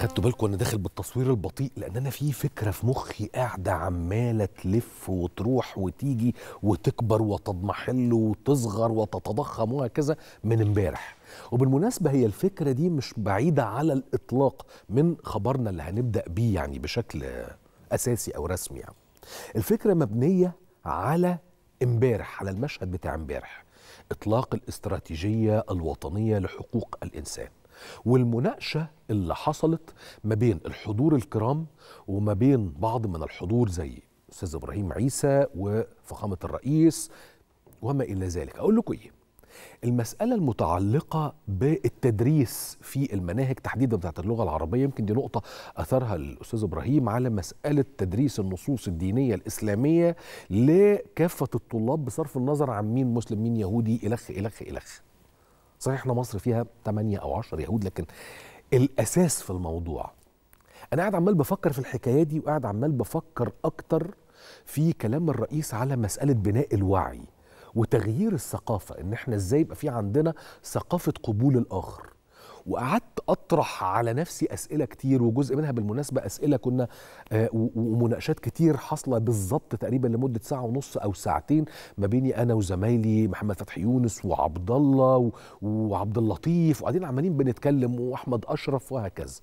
خدتوا بالكم انا داخل بالتصوير البطيء لان انا في فكره في مخي قاعده عماله تلف وتروح وتيجي وتكبر وتضمحل وتصغر وتتضخم وهكذا من امبارح وبالمناسبه هي الفكره دي مش بعيده على الاطلاق من خبرنا اللي هنبدا بيه يعني بشكل اساسي او رسمي يعني. الفكره مبنيه على امبارح على المشهد بتاع امبارح اطلاق الاستراتيجيه الوطنيه لحقوق الانسان والمناقشه اللي حصلت ما بين الحضور الكرام وما بين بعض من الحضور زي استاذ ابراهيم عيسى وفخامه الرئيس وما الى ذلك اقول لكم ايه المسألة المتعلقة بالتدريس في المناهج تحديدا بتاعت اللغة العربية يمكن دي نقطة أثرها الأستاذ إبراهيم على مسألة تدريس النصوص الدينية الإسلامية لكافة الطلاب بصرف النظر عن مين مسلم مين يهودي إلخ إلخ إلخ صحيح احنا مصر فيها 8 او 10 يهود لكن الاساس في الموضوع انا قاعد عمال بفكر في الحكايه دي وقاعد عمال بفكر اكتر في كلام الرئيس على مساله بناء الوعي وتغيير الثقافه ان احنا ازاي يبقى في عندنا ثقافه قبول الاخر وقعدت اطرح على نفسي اسئله كتير وجزء منها بالمناسبه اسئله كنا آه، ومناقشات كتير حاصله بالظبط تقريبا لمده ساعه ونص او ساعتين ما بيني انا وزمايلي محمد فتحي يونس وعبد الله وعبد اللطيف وقاعدين عمالين بنتكلم واحمد اشرف وهكذا.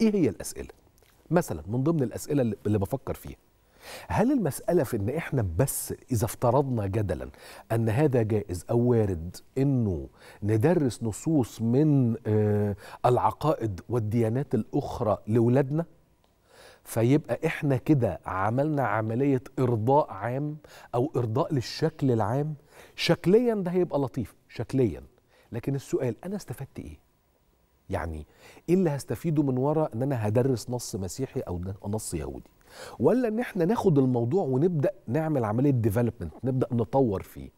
ايه هي الاسئله؟ مثلا من ضمن الاسئله اللي بفكر فيها هل المسألة في إن إحنا بس إذا افترضنا جدلا أن هذا جائز أو وارد إنه ندرس نصوص من آه، العقائد والديانات الأخرى لولادنا؟ فيبقى احنا كده عملنا عملية إرضاء عام أو إرضاء للشكل العام شكليا ده هيبقى لطيف شكليا لكن السؤال أنا استفدت إيه؟ يعني إيه اللي هستفيده من ورا إن أنا هدرس نص مسيحي أو نص يهودي؟ ولا ان احنا ناخد الموضوع ونبدا نعمل عمليه ديفلوبمنت نبدا نطور فيه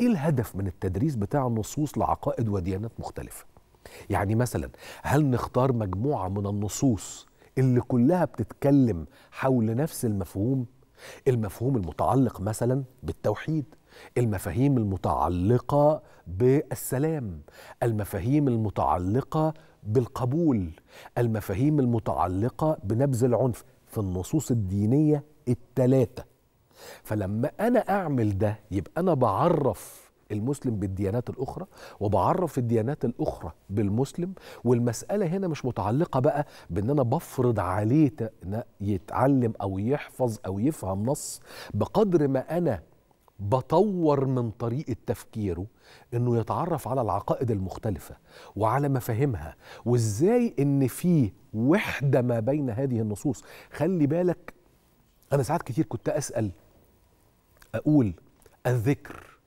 ايه الهدف من التدريس بتاع النصوص لعقائد وديانات مختلفه يعني مثلا هل نختار مجموعه من النصوص اللي كلها بتتكلم حول نفس المفهوم المفهوم المتعلق مثلا بالتوحيد المفاهيم المتعلقه بالسلام المفاهيم المتعلقه بالقبول المفاهيم المتعلقه بنبذ العنف في النصوص الدينية التلاتة فلما أنا أعمل ده يبقى أنا بعرف المسلم بالديانات الأخرى وبعرف الديانات الأخرى بالمسلم والمسألة هنا مش متعلقة بقى بأن أنا بفرض عليه يتعلم أو يحفظ أو يفهم نص بقدر ما أنا بطور من طريقة تفكيره انه يتعرف على العقائد المختلفة وعلى مفاهيمها وازاي ان في وحدة ما بين هذه النصوص خلي بالك انا ساعات كتير كنت اسأل اقول الذكر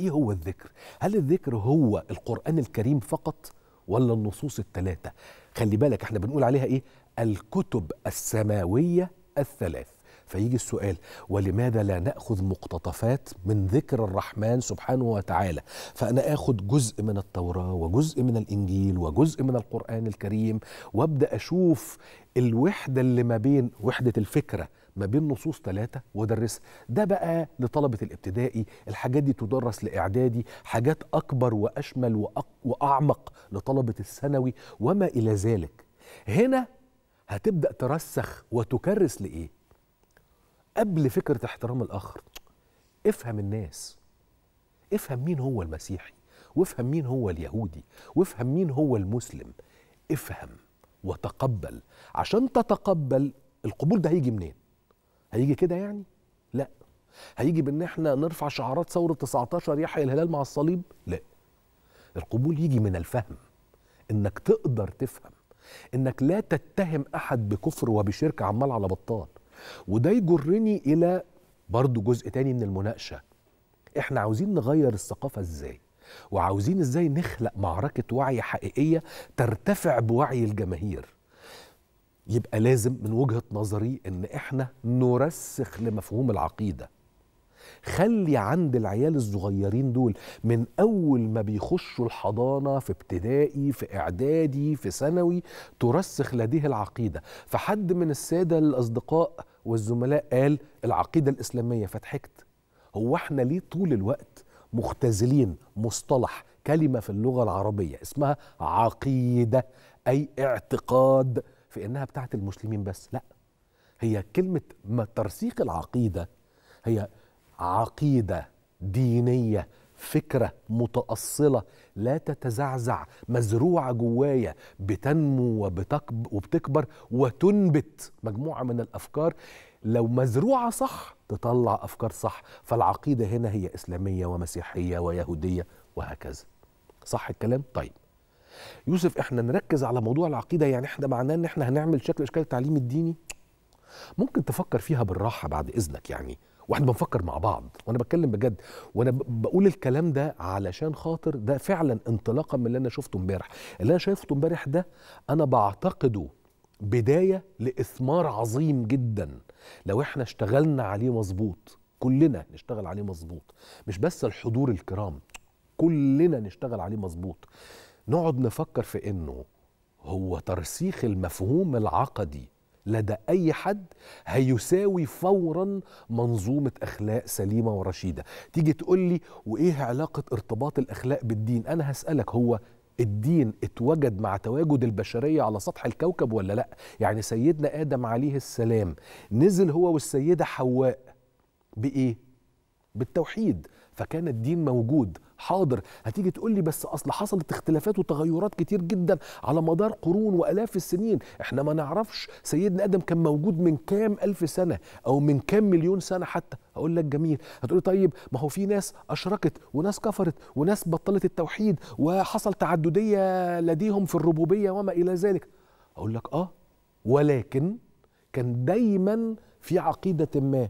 ايه هو الذكر هل الذكر هو القرآن الكريم فقط ولا النصوص الثلاثة خلي بالك احنا بنقول عليها ايه الكتب السماوية الثلاث فيجي السؤال ولماذا لا ناخذ مقتطفات من ذكر الرحمن سبحانه وتعالى فانا اخذ جزء من التوراه وجزء من الانجيل وجزء من القران الكريم وابدا اشوف الوحده اللي ما بين وحده الفكره ما بين نصوص ثلاثة ودرس ده بقى لطلبة الابتدائي الحاجات دي تدرس لإعدادي حاجات أكبر وأشمل وأعمق لطلبة الثانوي وما إلى ذلك هنا هتبدأ ترسخ وتكرس لإيه قبل فكره احترام الاخر افهم الناس افهم مين هو المسيحي وافهم مين هو اليهودي وافهم مين هو المسلم افهم وتقبل عشان تتقبل القبول ده هيجي منين هيجي كده يعني لا هيجي بان احنا نرفع شعارات ثوره 19 يحيى الهلال مع الصليب لا القبول يجي من الفهم انك تقدر تفهم انك لا تتهم احد بكفر وبشرك عمال على بطال وده يجرني الى برضو جزء تاني من المناقشه احنا عاوزين نغير الثقافه ازاي وعاوزين ازاي نخلق معركه وعي حقيقيه ترتفع بوعي الجماهير يبقى لازم من وجهه نظري ان احنا نرسخ لمفهوم العقيده خلي عند العيال الصغيرين دول من اول ما بيخشوا الحضانه في ابتدائي في اعدادي في ثانوي ترسخ لديه العقيده فحد من الساده الاصدقاء والزملاء قال العقيده الاسلاميه فضحكت هو احنا ليه طول الوقت مختزلين مصطلح كلمه في اللغه العربيه اسمها عقيده اي اعتقاد في انها بتاعت المسلمين بس لا هي كلمه ما ترسيخ العقيده هي عقيده دينيه فكره متاصله لا تتزعزع مزروعه جوايا بتنمو وبتكبر وتنبت مجموعه من الافكار لو مزروعه صح تطلع افكار صح فالعقيده هنا هي اسلاميه ومسيحيه ويهوديه وهكذا صح الكلام طيب يوسف احنا نركز على موضوع العقيده يعني احنا معناه ان احنا هنعمل شكل اشكال التعليم الديني ممكن تفكر فيها بالراحه بعد اذنك يعني واحنا بنفكر مع بعض وانا بتكلم بجد وانا بقول الكلام ده علشان خاطر ده فعلا انطلاقا من اللي انا شفته امبارح اللي انا شايفته امبارح ده انا بعتقده بدايه لاثمار عظيم جدا لو احنا اشتغلنا عليه مظبوط كلنا نشتغل عليه مظبوط مش بس الحضور الكرام كلنا نشتغل عليه مظبوط نقعد نفكر في انه هو ترسيخ المفهوم العقدي لدى أي حد هيساوي فورا منظومة أخلاق سليمة ورشيدة تيجي تقول لي وإيه علاقة ارتباط الأخلاق بالدين أنا هسألك هو الدين اتوجد مع تواجد البشرية على سطح الكوكب ولا لا يعني سيدنا آدم عليه السلام نزل هو والسيدة حواء بإيه بالتوحيد فكان الدين موجود حاضر هتيجي تقول لي بس اصل حصلت اختلافات وتغيرات كتير جدا على مدار قرون والاف السنين احنا ما نعرفش سيدنا ادم كان موجود من كام الف سنه او من كام مليون سنه حتى اقول لك جميل هتقول طيب ما هو في ناس اشركت وناس كفرت وناس بطلت التوحيد وحصل تعدديه لديهم في الربوبيه وما الى ذلك اقول لك اه ولكن كان دايما في عقيده ما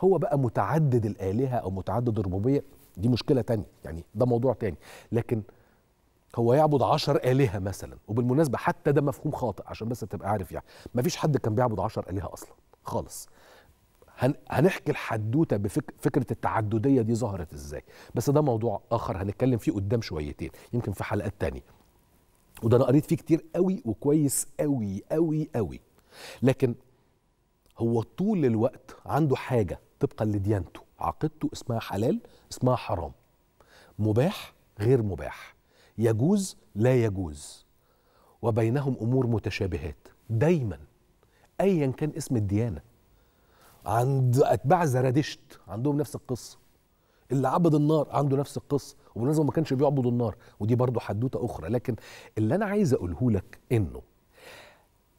هو بقى متعدد الالهه او متعدد الربوبيه دي مشكله تانية يعني ده موضوع تاني لكن هو يعبد عشر آلهة مثلا وبالمناسبة حتى ده مفهوم خاطئ عشان بس تبقى عارف يعني مفيش حد كان بيعبد عشر آلهة أصلا خالص هنحكي الحدوته بفكره بفك... التعدديه دي ظهرت ازاي بس ده موضوع اخر هنتكلم فيه قدام شويتين يمكن في حلقات تانية وده انا قريت فيه كتير قوي وكويس قوي قوي قوي لكن هو طول الوقت عنده حاجه طبقا لديانته عقدته اسمها حلال اسمها حرام مباح غير مباح يجوز لا يجوز وبينهم امور متشابهات دايما ايا كان اسم الديانه عند اتباع زرادشت عندهم نفس القصه اللي عبد النار عنده نفس القصه وبالمناسبه ما كانش بيعبد النار ودي برضه حدوته اخرى لكن اللي انا عايز اقوله لك انه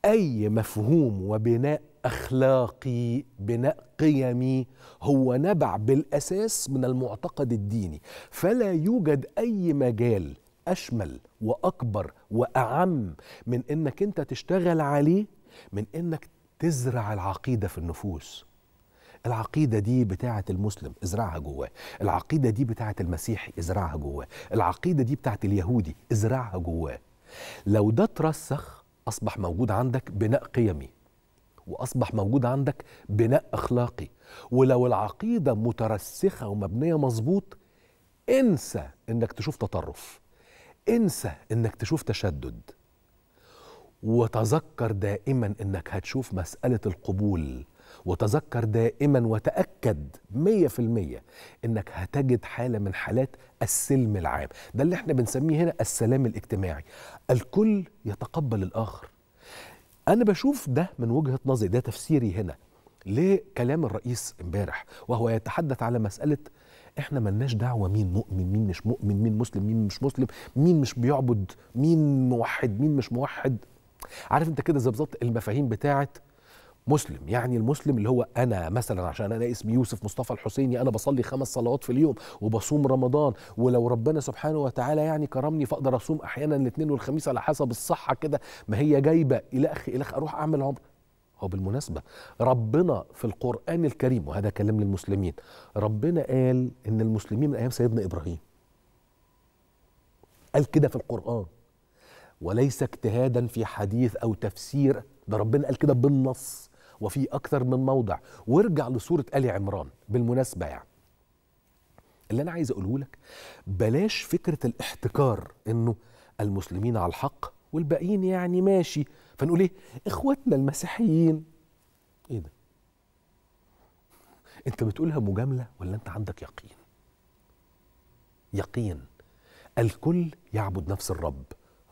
اي مفهوم وبناء اخلاقي بناء قيمي هو نبع بالاساس من المعتقد الديني فلا يوجد اي مجال اشمل واكبر واعم من انك انت تشتغل عليه من انك تزرع العقيده في النفوس العقيده دي بتاعه المسلم ازرعها جواه العقيده دي بتاعه المسيحي ازرعها جواه العقيده دي بتاعه اليهودي ازرعها جواه لو ده اترسخ أصبح موجود عندك بناء قيمي وأصبح موجود عندك بناء أخلاقي ولو العقيدة مترسخة ومبنية مظبوط انسى إنك تشوف تطرف انسى إنك تشوف تشدد وتذكر دائما إنك هتشوف مسألة القبول وتذكر دائما وتأكد 100% انك هتجد حالة من حالات السلم العام ده اللي احنا بنسميه هنا السلام الاجتماعي الكل يتقبل الآخر أنا بشوف ده من وجهة نظري ده تفسيري هنا لكلام الرئيس امبارح وهو يتحدث على مسألة احنا ملناش دعوه مين مؤمن مين مش مؤمن مين مسلم مين مش مسلم مين مش بيعبد مين موحد مين مش موحد عارف انت كده زي بالظبط المفاهيم بتاعت مسلم يعني المسلم اللي هو انا مثلا عشان انا اسمي يوسف مصطفى الحسيني انا بصلي خمس صلوات في اليوم وبصوم رمضان ولو ربنا سبحانه وتعالى يعني كرمني فاقدر اصوم احيانا الاثنين والخميس على حسب الصحه كده ما هي جايبه الى اخ الى اروح اعمل عمره هو بالمناسبة ربنا في القرآن الكريم وهذا كلام للمسلمين ربنا قال إن المسلمين من أيام سيدنا إبراهيم قال كده في القرآن وليس اجتهادا في حديث أو تفسير ده ربنا قال كده بالنص وفي أكثر من موضع وارجع لسورة آل عمران بالمناسبة يعني اللي أنا عايز أقوله لك بلاش فكرة الاحتكار إنه المسلمين على الحق والباقيين يعني ماشي فنقول إيه إخواتنا المسيحيين إيه ده أنت بتقولها مجاملة ولا أنت عندك يقين يقين الكل يعبد نفس الرب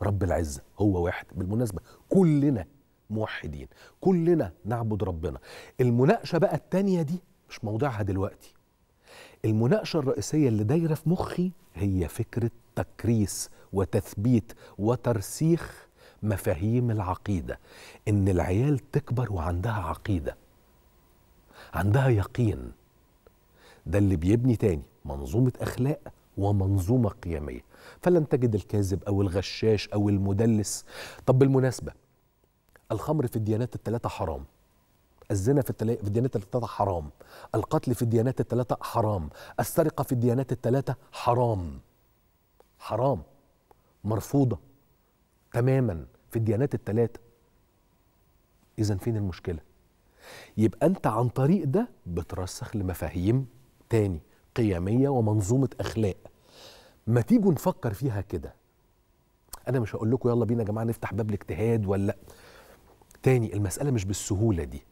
رب العزة هو واحد بالمناسبة كلنا موحدين كلنا نعبد ربنا المناقشه بقى التانيه دي مش موضوعها دلوقتي المناقشه الرئيسيه اللي دايره في مخي هي فكره تكريس وتثبيت وترسيخ مفاهيم العقيده ان العيال تكبر وعندها عقيده عندها يقين ده اللي بيبني تاني منظومه اخلاق ومنظومه قيميه فلن تجد الكاذب او الغشاش او المدلس طب بالمناسبه الخمر في الديانات الثلاثة حرام الزنا في, الديانات الثلاثة حرام القتل في الديانات الثلاثة حرام السرقة في الديانات الثلاثة حرام حرام مرفوضة تماما في الديانات الثلاثة إذا فين المشكلة؟ يبقى أنت عن طريق ده بترسخ لمفاهيم تاني قيمية ومنظومة أخلاق ما تيجوا نفكر فيها كده أنا مش هقول لكم يلا بينا يا جماعة نفتح باب الاجتهاد ولا تاني المسألة مش بالسهولة دي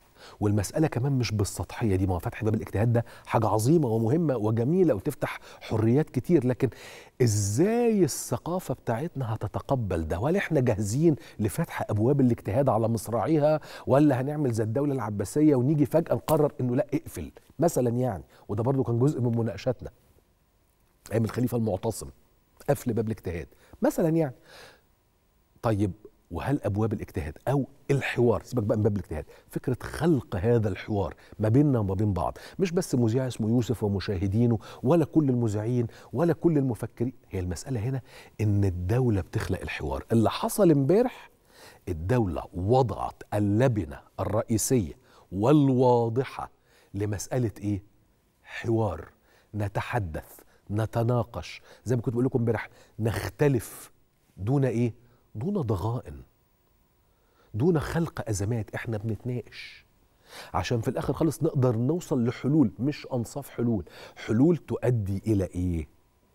والمسألة كمان مش بالسطحية دي ما هو فتح باب الاجتهاد ده حاجة عظيمة ومهمة وجميلة وتفتح حريات كتير لكن ازاي الثقافة بتاعتنا هتتقبل ده وهل احنا جاهزين لفتح ابواب الاجتهاد على مصراعيها ولا هنعمل زي الدولة العباسية ونيجي فجأة نقرر انه لا اقفل مثلا يعني وده برضو كان جزء من مناقشاتنا ايام الخليفة المعتصم قفل باب الاجتهاد مثلا يعني طيب وهل ابواب الاجتهاد او الحوار سيبك بقى من باب الاجتهاد فكره خلق هذا الحوار ما بيننا وما بين بعض مش بس مذيع اسمه يوسف ومشاهدينه ولا كل المذيعين ولا كل المفكرين هي المساله هنا ان الدوله بتخلق الحوار اللي حصل امبارح الدوله وضعت اللبنه الرئيسيه والواضحه لمساله ايه حوار نتحدث نتناقش زي ما كنت بقول لكم امبارح نختلف دون ايه دون ضغائن دون خلق ازمات احنا بنتناقش عشان في الاخر خالص نقدر نوصل لحلول مش انصاف حلول حلول تؤدي الى ايه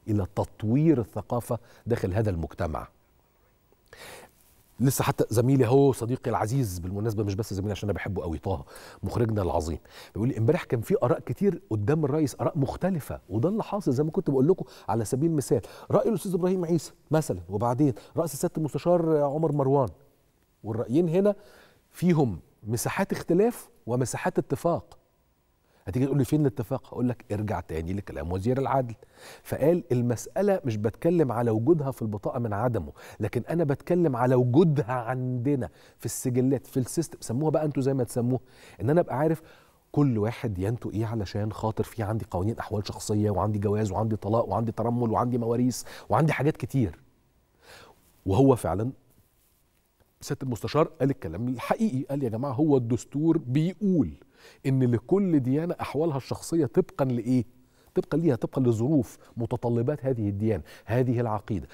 الى تطوير الثقافه داخل هذا المجتمع لسه حتى زميلي هو صديقي العزيز بالمناسبه مش بس زميلي عشان انا بحبه قوي طه مخرجنا العظيم بيقول لي امبارح كان في اراء كتير قدام الرئيس اراء مختلفه وده اللي حاصل زي ما كنت بقول لكم على سبيل المثال راي الاستاذ ابراهيم عيسى مثلا وبعدين راس سياده المستشار عمر مروان والرايين هنا فيهم مساحات اختلاف ومساحات اتفاق هتيجي تقول لي فين الاتفاق هقول لك ارجع تاني لكلام وزير العدل فقال المساله مش بتكلم على وجودها في البطاقه من عدمه لكن انا بتكلم على وجودها عندنا في السجلات في السيستم سموها بقى انتوا زي ما تسموها ان انا ابقى عارف كل واحد ينتو ايه علشان خاطر في عندي قوانين احوال شخصيه وعندي جواز وعندي طلاق وعندي ترمل وعندي مواريث وعندي حاجات كتير وهو فعلا سياده المستشار قال الكلام الحقيقي قال يا جماعه هو الدستور بيقول ان لكل ديانه احوالها الشخصيه طبقا لايه طبقا ليها طبقا لظروف متطلبات هذه الديانه هذه العقيده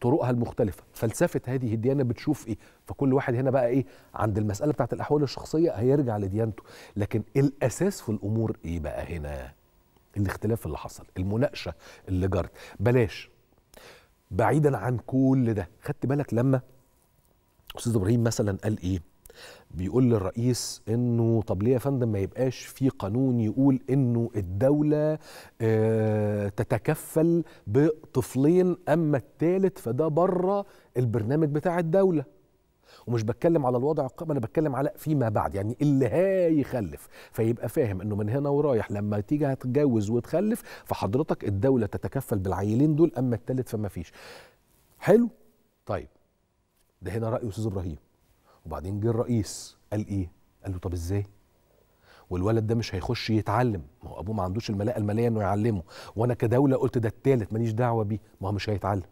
طرقها المختلفه فلسفه هذه الديانه بتشوف ايه فكل واحد هنا بقى ايه عند المساله بتاعت الاحوال الشخصيه هيرجع لديانته لكن الاساس في الامور ايه بقى هنا الاختلاف اللي حصل المناقشه اللي جرت بلاش بعيدا عن كل ده خدت بالك لما استاذ ابراهيم مثلا قال ايه بيقول للرئيس انه طب ليه يا فندم ما يبقاش في قانون يقول انه الدوله آه، تتكفل بطفلين اما الثالث فده بره البرنامج بتاع الدوله ومش بتكلم على الوضع القائم انا بتكلم على فيما بعد يعني اللي هيخلف فيبقى فاهم انه من هنا ورايح لما تيجي هتتجوز وتخلف فحضرتك الدوله تتكفل بالعيلين دول اما الثالث فما فيش حلو طيب ده هنا راي استاذ ابراهيم وبعدين جه الرئيس قال ايه قال له طب ازاي والولد ده مش هيخش يتعلم ما هو ابوه ما عندوش الملاءه الماليه انه يعلمه وانا كدوله قلت ده التالت ماليش دعوه بيه ما هو مش هيتعلم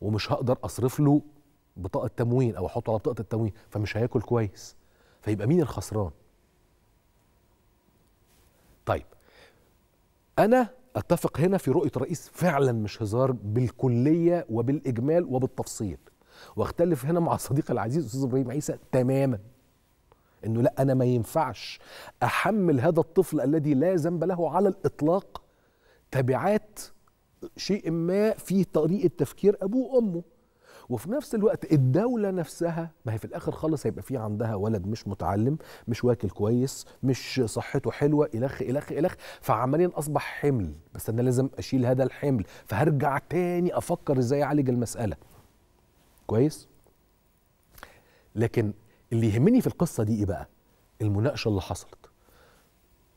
ومش هقدر اصرف له بطاقه تموين او احطه على بطاقه التموين فمش هياكل كويس فيبقى مين الخسران طيب انا اتفق هنا في رؤيه الرئيس فعلا مش هزار بالكليه وبالاجمال وبالتفصيل واختلف هنا مع صديقي العزيز استاذ ابراهيم عيسى تماما انه لا انا ما ينفعش احمل هذا الطفل الذي لا ذنب له على الاطلاق تبعات شيء ما في طريقه تفكير ابوه وامه وفي نفس الوقت الدوله نفسها ما هي في الاخر خالص هيبقى في عندها ولد مش متعلم مش واكل كويس مش صحته حلوه الخ الخ الخ فعمليا اصبح حمل بس انا لازم اشيل هذا الحمل فهرجع تاني افكر ازاي اعالج المساله كويس لكن اللي يهمني في القصه دي ايه بقى المناقشه اللي حصلت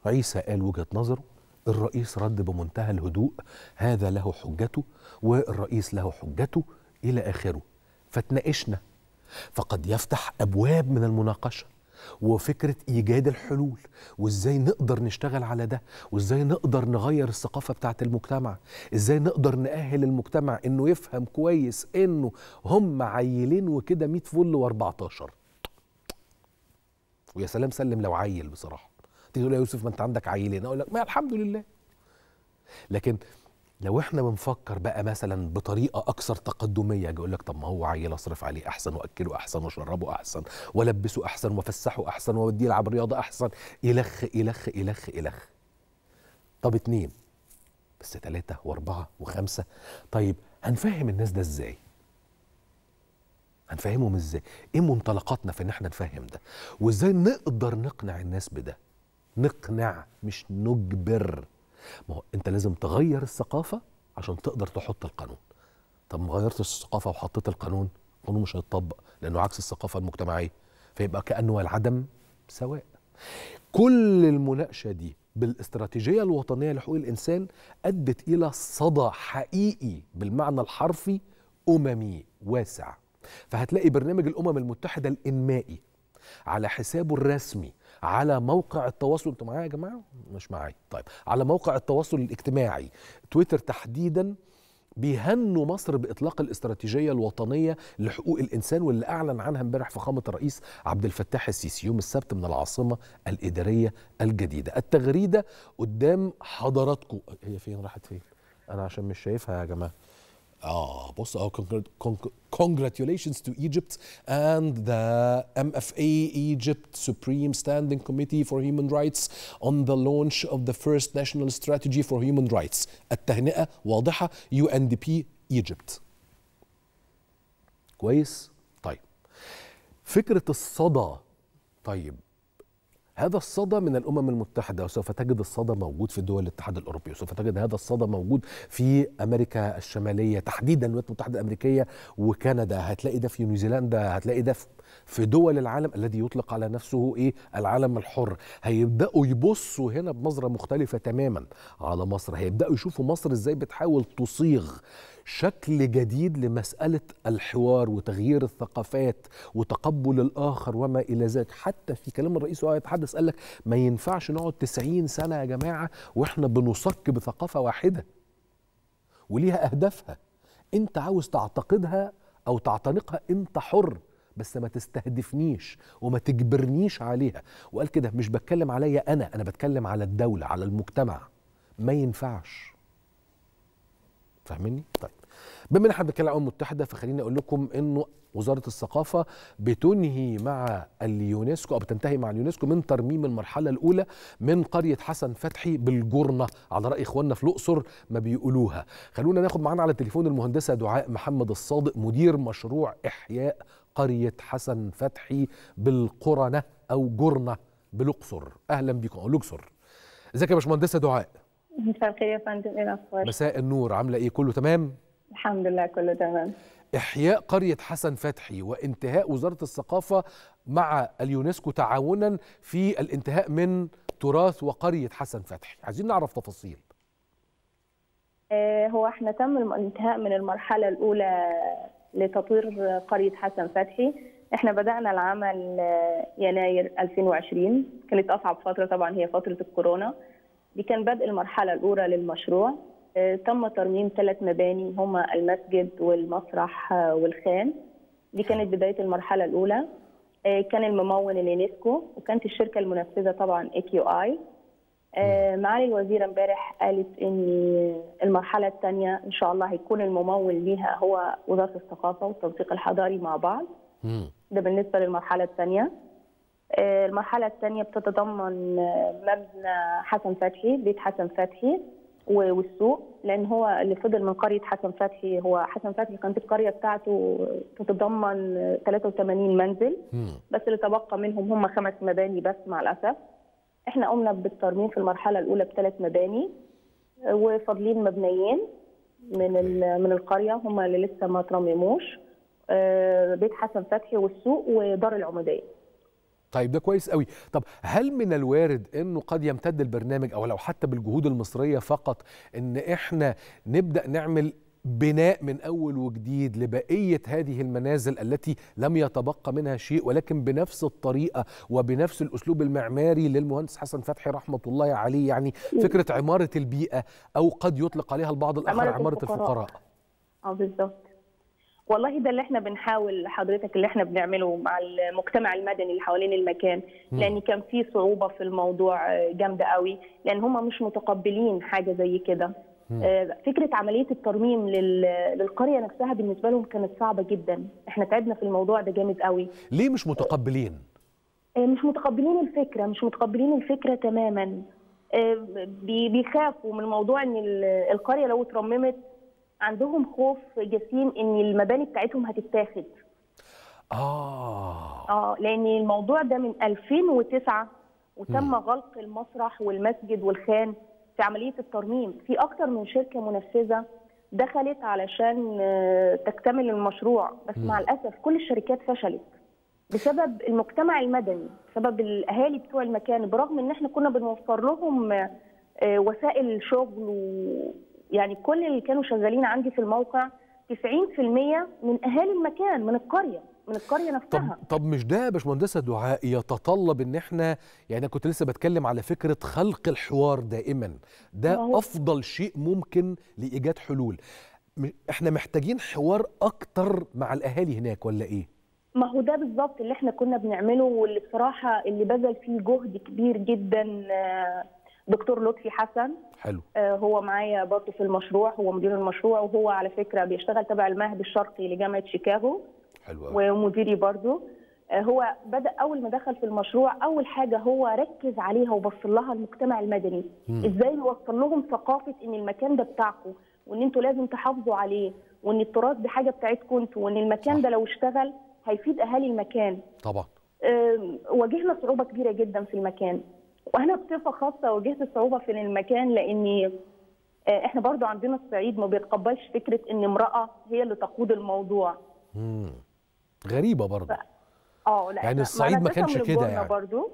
عيسى قال وجهه نظره الرئيس رد بمنتهى الهدوء هذا له حجته والرئيس له حجته الى اخره فتناقشنا فقد يفتح ابواب من المناقشه وفكره ايجاد الحلول وازاي نقدر نشتغل على ده وازاي نقدر نغير الثقافه بتاعه المجتمع ازاي نقدر ناهل المجتمع انه يفهم كويس انه هم عيلين وكده 100 فل و14 ويا سلام سلم لو عيل بصراحه تيجي تقول يا يوسف ما انت عندك عيلين اقول لك ما الحمد لله لكن لو احنا بنفكر بقى مثلا بطريقه اكثر تقدميه اجي اقول لك طب ما هو عيل اصرف عليه احسن واكله احسن واشربه احسن والبسه احسن وافسحه احسن واوديه يلعب رياضه احسن الخ الخ الخ الخ طب اتنين بس تلاته واربعه وخمسه طيب هنفهم الناس ده ازاي؟ هنفهمهم ازاي؟ ايه منطلقاتنا في ان احنا نفهم ده؟ وازاي نقدر نقنع الناس بده؟ نقنع مش نجبر ما هو انت لازم تغير الثقافه عشان تقدر تحط القانون طب ما غيرتش الثقافه وحطيت القانون القانون مش هيتطبق لانه عكس الثقافه المجتمعيه فيبقى كانه العدم سواء كل المناقشه دي بالاستراتيجيه الوطنيه لحقوق الانسان ادت الى صدى حقيقي بالمعنى الحرفي اممي واسع فهتلاقي برنامج الامم المتحده الانمائي على حسابه الرسمي على موقع التواصل انتوا معايا يا جماعه مش معايا طيب على موقع التواصل الاجتماعي تويتر تحديدا بيهنوا مصر باطلاق الاستراتيجيه الوطنيه لحقوق الانسان واللي اعلن عنها امبارح فخامه الرئيس عبد الفتاح السيسي يوم السبت من العاصمه الاداريه الجديده التغريده قدام حضراتكم هي فين راحت فين انا عشان مش شايفها يا جماعه Ah, boss, congratulations to Egypt and the MFA Egypt Supreme Standing Committee for Human Rights on the launch of the first national strategy for human rights. التهنئة واضحة UNDP Egypt. كويس؟ طيب. فكرة الصدى طيب هذا الصدى من الامم المتحده وسوف تجد الصدى موجود في دول الاتحاد الاوروبي وسوف تجد هذا الصدى موجود في امريكا الشماليه تحديدا الولايات المتحده الامريكيه وكندا هتلاقي ده في نيوزيلندا هتلاقي ده في في دول العالم الذي يطلق على نفسه ايه العالم الحر هيبداوا يبصوا هنا بنظره مختلفه تماما على مصر هيبداوا يشوفوا مصر ازاي بتحاول تصيغ شكل جديد لمسألة الحوار وتغيير الثقافات وتقبل الآخر وما إلى ذلك حتى في كلام الرئيس وهو يتحدث قال لك ما ينفعش نقعد 90 سنة يا جماعة وإحنا بنصك بثقافة واحدة وليها أهدافها أنت عاوز تعتقدها أو تعتنقها أنت حر بس ما تستهدفنيش وما تجبرنيش عليها وقال كده مش بتكلم عليا انا انا بتكلم على الدوله على المجتمع ما ينفعش فاهمني طيب بما ان احنا بنتكلم عن الامم المتحده فخليني اقول لكم انه وزاره الثقافه بتنهي مع اليونسكو او بتنتهي مع اليونسكو من ترميم المرحله الاولى من قريه حسن فتحي بالجرنه على راي اخواننا في الاقصر ما بيقولوها خلونا ناخد معانا على التليفون المهندسه دعاء محمد الصادق مدير مشروع احياء قرية حسن فتحي بالقرنة أو جرنة بالأقصر أهلا بكم أو الأقصر ازيك يا باشمهندسة دعاء مساء الخير يا فندم ايه الاخبار مساء النور عامله ايه كله تمام الحمد لله كله تمام إحياء قرية حسن فتحي وانتهاء وزارة الثقافة مع اليونسكو تعاونا في الانتهاء من تراث وقرية حسن فتحي عايزين نعرف تفاصيل آه، هو احنا تم الانتهاء من المرحلة الأولى لتطوير قرية حسن فتحي احنا بدأنا العمل آه، يناير 2020 كانت أصعب فترة طبعا هي فترة الكورونا دي كان بدء المرحلة الأولى للمشروع آه، تم ترميم ثلاث مباني هما المسجد والمسرح آه، والخان دي كانت بداية المرحلة الأولى كان الممول اليونسكو وكانت الشركة المنفذة طبعا اي كيو اي آه، معالي الوزيرة امبارح قالت ان المرحله الثانيه ان شاء الله هيكون الممول ليها هو وزاره الثقافه والتنسيق الحضاري مع بعض ده بالنسبه للمرحله الثانيه آه، المرحله الثانيه بتتضمن آه، مبنى حسن فتحي بيت حسن فتحي والسوق لان هو اللي فضل من قريه حسن فتحي هو حسن فتحي كانت القريه بتاعته تتضمن 83 منزل بس اللي تبقى منهم هم خمس مباني بس مع الاسف احنا قمنا بالترميم في المرحله الاولى بثلاث مباني آه، وفاضلين مبنيين من من القريه هم اللي لسه ما ترمموش آه، بيت حسن فتحي والسوق ودار العموديه طيب ده كويس قوي طب هل من الوارد انه قد يمتد البرنامج او لو حتى بالجهود المصريه فقط ان احنا نبدا نعمل بناء من أول وجديد لبقية هذه المنازل التي لم يتبقى منها شيء ولكن بنفس الطريقة وبنفس الأسلوب المعماري للمهندس حسن فتحي رحمة الله عليه يعني فكرة عمارة البيئة أو قد يطلق عليها البعض الآخر عمارة, الفقراء, الفقراء. اه بالظبط والله ده اللي احنا بنحاول حضرتك اللي احنا بنعمله مع المجتمع المدني اللي حوالين المكان لان كان في صعوبه في الموضوع آه، جامده قوي لان هم مش متقبلين حاجه زي كده آه، فكره عمليه الترميم للقريه نفسها بالنسبه لهم كانت صعبه جدا احنا تعبنا في الموضوع ده جامد قوي ليه مش متقبلين آه، مش متقبلين الفكره مش متقبلين الفكره تماما آه، بيخافوا من موضوع ان القريه لو اترممت عندهم خوف جسيم ان المباني بتاعتهم هتتاخد اه اه لان الموضوع ده من 2009 وتم م. غلق المسرح والمسجد والخان في عمليه الترميم في اكتر من شركه منفذه دخلت علشان آه، تكتمل المشروع بس م. مع الاسف كل الشركات فشلت بسبب المجتمع المدني بسبب الاهالي بتوع المكان برغم ان احنا كنا بنوفر لهم آه، آه، وسائل شغل و... يعني كل اللي كانوا شغالين عندي في الموقع 90% من اهالي المكان من القريه من القريه نفسها طب, طب مش ده يا باشمهندسه دعاء يتطلب ان احنا يعني انا كنت لسه بتكلم على فكره خلق الحوار دائما ده افضل شيء ممكن لايجاد حلول احنا محتاجين حوار اكتر مع الاهالي هناك ولا ايه ما هو ده بالظبط اللي احنا كنا بنعمله واللي بصراحه اللي بذل فيه جهد كبير جدا آه، دكتور لطفي حسن حلو آه، هو معايا برضه في المشروع هو مدير المشروع وهو على فكره بيشتغل تبع المهد الشرقي لجامعه شيكاغو حلوة. ومديري برضو آه، هو بدا اول ما دخل في المشروع اول حاجه هو ركز عليها وبص لها المجتمع المدني مم. ازاي يوصل لهم ثقافه ان المكان ده بتاعكم وان انتوا لازم تحافظوا عليه وان التراث دي حاجه بتاعتكم انتوا وان المكان صح. ده لو اشتغل هيفيد اهالي المكان طبعا واجهنا صعوبه كبيره جدا في المكان وانا بصفه خاصه واجهت صعوبه في المكان لاني آه، احنا برضو عندنا الصعيد ما بيتقبلش فكره ان امراه هي اللي تقود الموضوع مم. غريبه برضه اه لا يعني الصعيد ما كانش كده يعني برضو.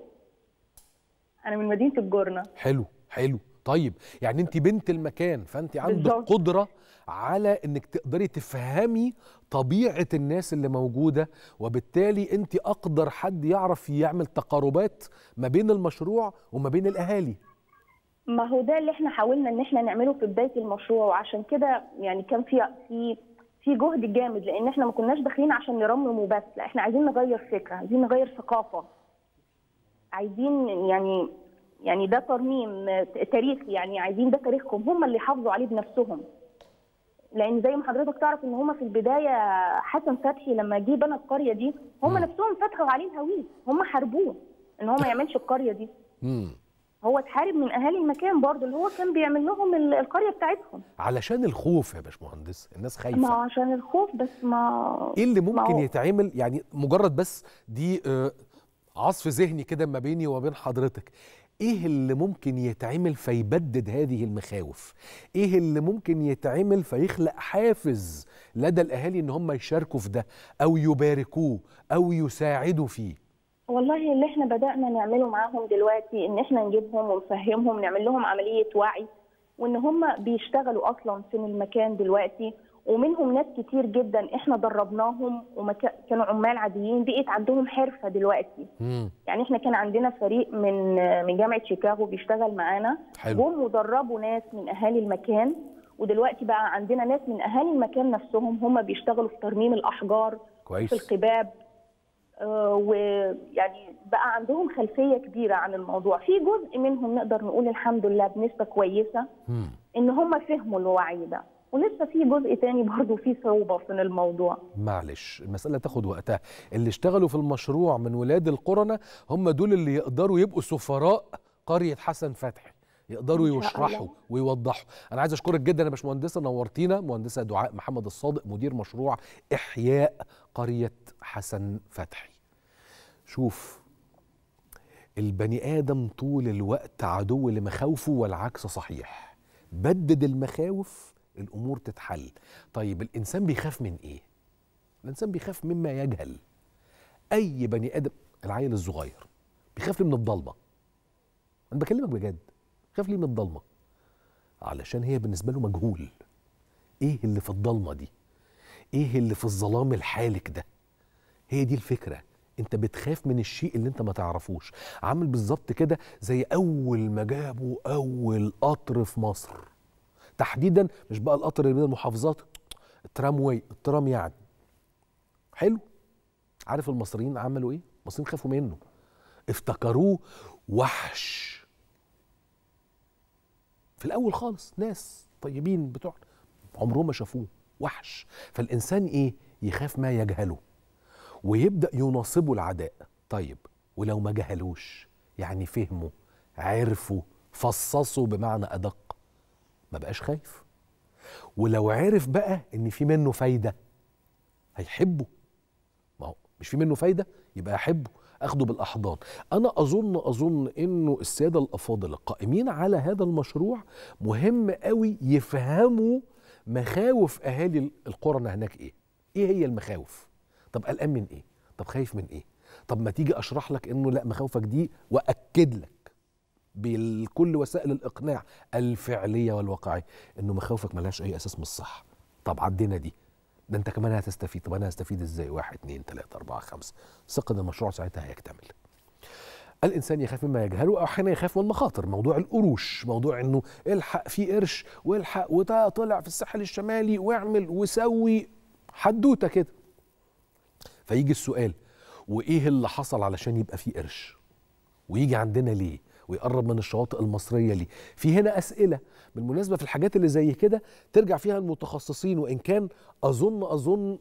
انا من مدينه الجورنه حلو حلو طيب يعني انت بنت المكان فانت عندك قدره على انك تقدري تفهمي طبيعه الناس اللي موجوده وبالتالي انت اقدر حد يعرف يعمل تقاربات ما بين المشروع وما بين الاهالي ما هو ده اللي احنا حاولنا ان احنا نعمله في بدايه المشروع وعشان كده يعني كان في في في جهد جامد لان احنا ما كناش داخلين عشان نرمم وبس لا احنا عايزين نغير فكره عايزين نغير ثقافه عايزين يعني يعني ده ترميم تاريخي يعني عايزين ده تاريخكم هم اللي حافظوا عليه بنفسهم لان زي ما حضرتك تعرف ان هم في البدايه حسن فتحي لما جه بنى القريه دي هم نفسهم فتحوا عليه الهويه هم حاربوه ان هو ما يعملش القريه دي هو اتحارب من اهالي المكان برضه اللي هو كان بيعمل لهم القريه بتاعتهم علشان الخوف يا باشمهندس الناس خايفه ما عشان الخوف بس ما ايه اللي ممكن يتعمل يعني مجرد بس دي آه، عصف ذهني كده ما بيني وما بين حضرتك ايه اللي ممكن يتعمل فيبدد هذه المخاوف ايه اللي ممكن يتعمل فيخلق حافز لدى الاهالي ان هم يشاركوا في ده او يباركوه او يساعدوا فيه والله اللي احنا بدأنا نعمله معاهم دلوقتي ان احنا نجيبهم ونفهمهم نعمل لهم عملية وعي وان هم بيشتغلوا اصلا في المكان دلوقتي ومنهم ناس كتير جدا احنا دربناهم وكانوا عمال عاديين بقت عندهم حرفه دلوقتي مم. يعني احنا كان عندنا فريق من من جامعه شيكاغو بيشتغل معانا جم ودربوا ناس من اهالي المكان ودلوقتي بقى عندنا ناس من اهالي المكان نفسهم هم بيشتغلوا في ترميم الاحجار كويس. في القباب آه، ويعني بقى عندهم خلفيه كبيره عن الموضوع في جزء منهم نقدر نقول الحمد لله بنسبه كويسه ان هم فهموا الوعي ده ولسه في جزء تاني برضه في صعوبه في الموضوع معلش المساله تاخد وقتها اللي اشتغلوا في المشروع من ولاد القرنة هم دول اللي يقدروا يبقوا سفراء قريه حسن فتحي يقدروا يشرحوا ويوضحوا انا عايز اشكرك جدا يا باشمهندسه نورتينا مهندسه دعاء محمد الصادق مدير مشروع احياء قرية حسن فتحي شوف البني آدم طول الوقت عدو لمخاوفه والعكس صحيح بدد المخاوف الأمور تتحل طيب الإنسان بيخاف من إيه؟ الإنسان بيخاف مما يجهل أي بني آدم العيل الصغير بيخاف من الضلمة أنا بكلمك بجد بيخاف ليه من الضلمة علشان هي بالنسبة له مجهول إيه اللي في الضلمة دي؟ ايه اللي في الظلام الحالك ده هي دي الفكره انت بتخاف من الشيء اللي انت ما تعرفوش عامل بالظبط كده زي اول ما جابوا اول قطر في مصر تحديدا مش بقى القطر اللي بين المحافظات الترامواي الترام يعني حلو عارف المصريين عملوا ايه المصريين خافوا منه افتكروه وحش في الاول خالص ناس طيبين بتوع عمرهم ما شافوه وحش فالإنسان إيه يخاف ما يجهله ويبدأ يناصبه العداء طيب ولو ما جهلوش يعني فهمه عرفه فصصه بمعنى أدق ما بقاش خايف ولو عرف بقى إن في منه فايدة هيحبه ما هو مش في منه فايدة يبقى أحبه أخده بالأحضان أنا أظن أظن إنه السادة الأفاضل القائمين على هذا المشروع مهم قوي يفهموا مخاوف اهالي القرى هناك ايه ايه هي المخاوف طب قلقان من ايه طب خايف من ايه طب ما تيجي اشرح لك انه لا مخاوفك دي واكد لك بكل وسائل الاقناع الفعليه والواقعيه انه مخاوفك ملهاش اي اساس من الصح طب عدينا دي ده انت كمان هتستفيد طب انا هستفيد ازاي واحد اثنين ثلاثه اربعه خمسه ثقه المشروع ساعتها هيكتمل الانسان يخاف مما يجهله او احيانا يخاف من المخاطر موضوع القروش موضوع انه الحق في قرش والحق وطلع في الساحل الشمالي واعمل وسوي حدوته كده فيجي السؤال وايه اللي حصل علشان يبقى في قرش ويجي عندنا ليه ويقرب من الشواطئ المصرية ليه في هنا أسئلة بالمناسبة في الحاجات اللي زي كده ترجع فيها المتخصصين وإن كان أظن أظن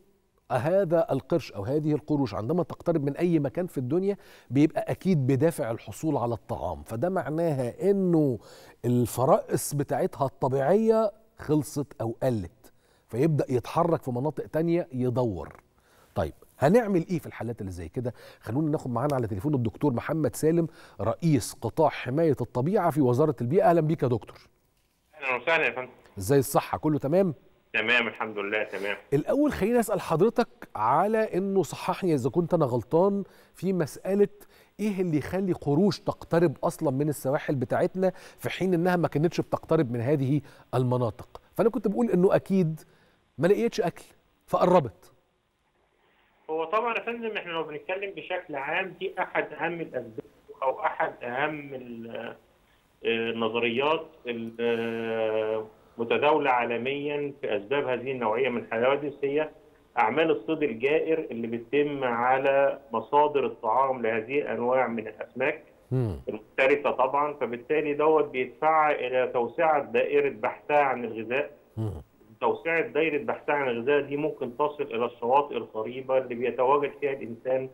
هذا القرش او هذه القروش عندما تقترب من اي مكان في الدنيا بيبقى اكيد بدافع الحصول على الطعام فده معناها انه الفرائس بتاعتها الطبيعيه خلصت او قلت فيبدا يتحرك في مناطق تانية يدور طيب هنعمل ايه في الحالات اللي زي كده خلونا ناخد معانا على تليفون الدكتور محمد سالم رئيس قطاع حمايه الطبيعه في وزاره البيئه اهلا بيك يا دكتور اهلا وسهلا يا فندم ازاي الصحه كله تمام تمام الحمد لله تمام الاول خليني اسال حضرتك على انه صححني اذا كنت انا غلطان في مساله ايه اللي يخلي قروش تقترب اصلا من السواحل بتاعتنا في حين انها ما كانتش بتقترب من هذه المناطق فانا كنت بقول انه اكيد ما لقيتش اكل فقربت هو طبعا يا فندم احنا لو بنتكلم بشكل عام دي احد اهم الاسباب او احد اهم آه، النظريات آه، متداوله عالميا في اسباب هذه النوعيه من الحوادث هي اعمال الصيد الجائر اللي بتتم على مصادر الطعام لهذه الانواع من الاسماك المختلفه طبعا فبالتالي دوت بيدفع الى توسعه دائره بحثها عن الغذاء توسعه دائره بحثها عن الغذاء دي ممكن تصل الى الشواطئ القريبه اللي بيتواجد فيها الانسان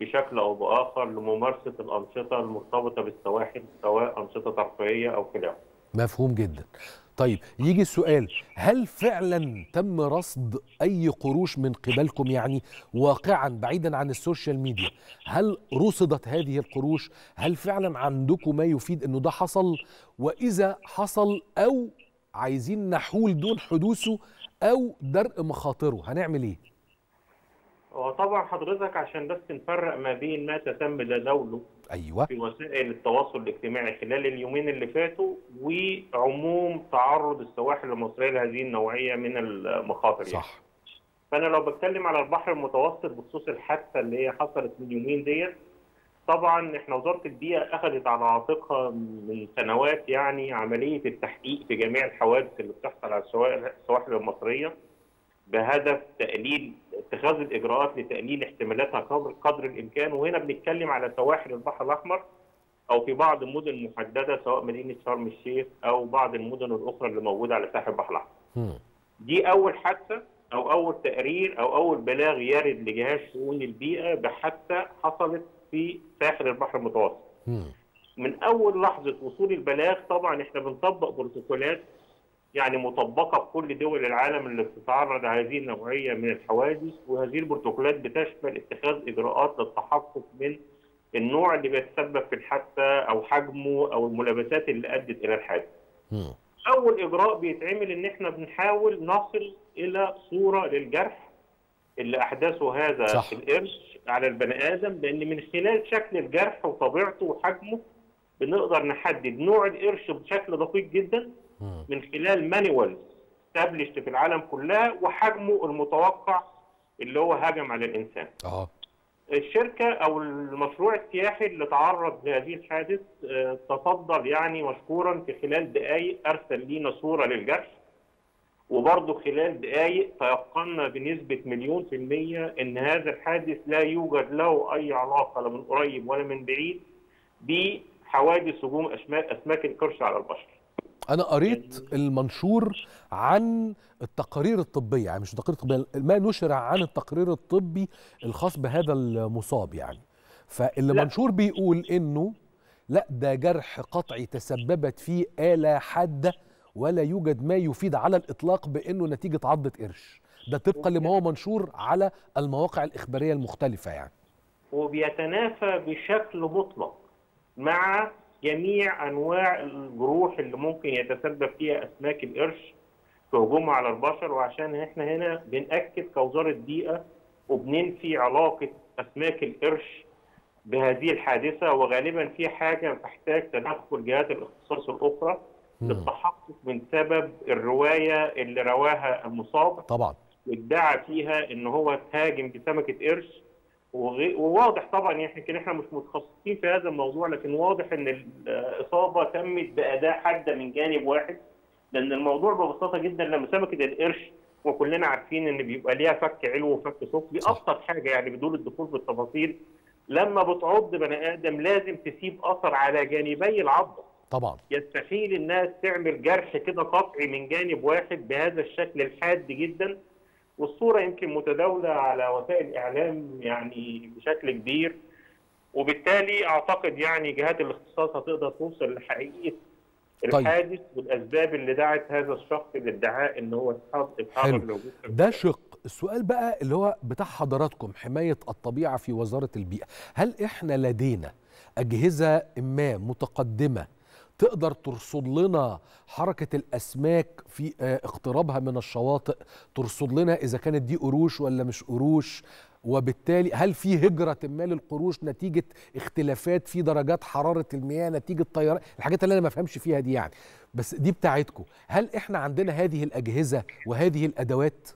بشكل او باخر لممارسه الانشطه المرتبطه بالسواحل سواء انشطه ترفيهيه او كلاهما مفهوم جدا. طيب يجي السؤال هل فعلا تم رصد اي قروش من قبلكم يعني واقعا بعيدا عن السوشيال ميديا هل رصدت هذه القروش هل فعلا عندكم ما يفيد انه ده حصل واذا حصل او عايزين نحول دون حدوثه او درء مخاطره هنعمل ايه وطبعا حضرتك عشان بس نفرق ما بين ما تتم تداوله ايوه في وسائل التواصل الاجتماعي خلال اليومين اللي فاتوا وعموم تعرض السواحل المصريه لهذه النوعيه من المخاطر يعني. صح يعني. فانا لو بتكلم على البحر المتوسط بخصوص الحادثه اللي هي حصلت من يومين ديت طبعا احنا وزاره البيئه اخذت على عاتقها من سنوات يعني عمليه التحقيق في جميع الحوادث اللي بتحصل على السواحل المصريه بهدف تقليل اتخاذ الاجراءات لتقليل احتمالاتها قدر الامكان وهنا بنتكلم على سواحل البحر الاحمر او في بعض المدن المحدده سواء مدينه شرم الشيخ او بعض المدن الاخرى اللي موجوده على ساحل البحر الاحمر. دي اول حادثه او اول تقرير او اول بلاغ يرد لجهاز شؤون البيئه بحادثه حصلت في ساحل البحر المتوسط. من اول لحظه وصول البلاغ طبعا احنا بنطبق بروتوكولات يعني مطبقه في كل دول العالم اللي بتتعرض هذه النوعيه من الحوادث وهذه البروتوكولات بتشمل اتخاذ اجراءات للتحقق من النوع اللي بيتسبب في الحادثه او حجمه او الملابسات اللي ادت الى الحادثه. اول اجراء بيتعمل ان احنا بنحاول نصل الى صوره للجرح اللي احداثه هذا صح. القرش على البني ادم لان من خلال شكل الجرح وطبيعته وحجمه بنقدر نحدد نوع القرش بشكل دقيق جدا من خلال مانيوال استبلشت في العالم كلها وحجمه المتوقع اللي هو هجم على الانسان. اه الشركه او المشروع السياحي اللي تعرض لهذه الحادث آه، تفضل يعني مشكورا في خلال دقائق ارسل لينا صوره للجرح وبرضه خلال دقائق تيقنا بنسبه مليون في الميه ان هذا الحادث لا يوجد له اي علاقه لا من قريب ولا من بعيد بحوادث هجوم اسماك القرش على البشر. انا قريت يعني المنشور عن التقارير الطبيه يعني مش التقارير الطبيه ما نشر عن التقرير الطبي الخاص بهذا المصاب يعني فاللي منشور بيقول انه لا ده جرح قطعي تسببت فيه آلة حادة ولا يوجد ما يفيد على الإطلاق بأنه نتيجة عضة قرش ده طبقا لما هو منشور على المواقع الإخبارية المختلفة يعني وبيتنافى بشكل مطلق مع جميع انواع الجروح اللي ممكن يتسبب فيها اسماك القرش في هجومها على البشر وعشان احنا هنا بنأكد كوزارة بيئة وبننفي علاقة اسماك القرش بهذه الحادثة وغالبا في حاجة تحتاج تدخل جهات الاختصاص الأخرى للتحقق من سبب الرواية اللي رواها المصاب طبعا ادعى فيها ان هو تهاجم بسمكة قرش وواضح طبعا يمكن يعني احنا مش متخصصين في هذا الموضوع لكن واضح ان الاصابه تمت باداه حاده من جانب واحد لان الموضوع ببساطه جدا لما سمكه القرش وكلنا عارفين ان بيبقى ليها فك علو وفك سفلي ابسط حاجه يعني بدون الدخول في التفاصيل لما بتعض بني ادم لازم تسيب اثر على جانبي العضه طبعا يستحيل الناس تعمل جرح كده قطعي من جانب واحد بهذا الشكل الحاد جدا والصوره يمكن متداوله على وسائل الاعلام يعني بشكل كبير وبالتالي اعتقد يعني جهات الاختصاص هتقدر توصل لحقيقه طيب. الحادث والاسباب اللي دعت هذا الشخص للادعاء ان هو اتحرر لوجود ده شق السؤال بقى اللي هو بتاع حضراتكم حمايه الطبيعه في وزاره البيئه هل احنا لدينا اجهزه ما متقدمه تقدر ترصد لنا حركة الأسماك في آه، اقترابها من الشواطئ ترصد لنا إذا كانت دي قروش ولا مش قروش وبالتالي هل في هجرة ما للقروش نتيجة اختلافات في درجات حرارة المياه نتيجة طيارات الحاجات اللي أنا ما فهمش فيها دي يعني بس دي بتاعتكم هل إحنا عندنا هذه الأجهزة وهذه الأدوات؟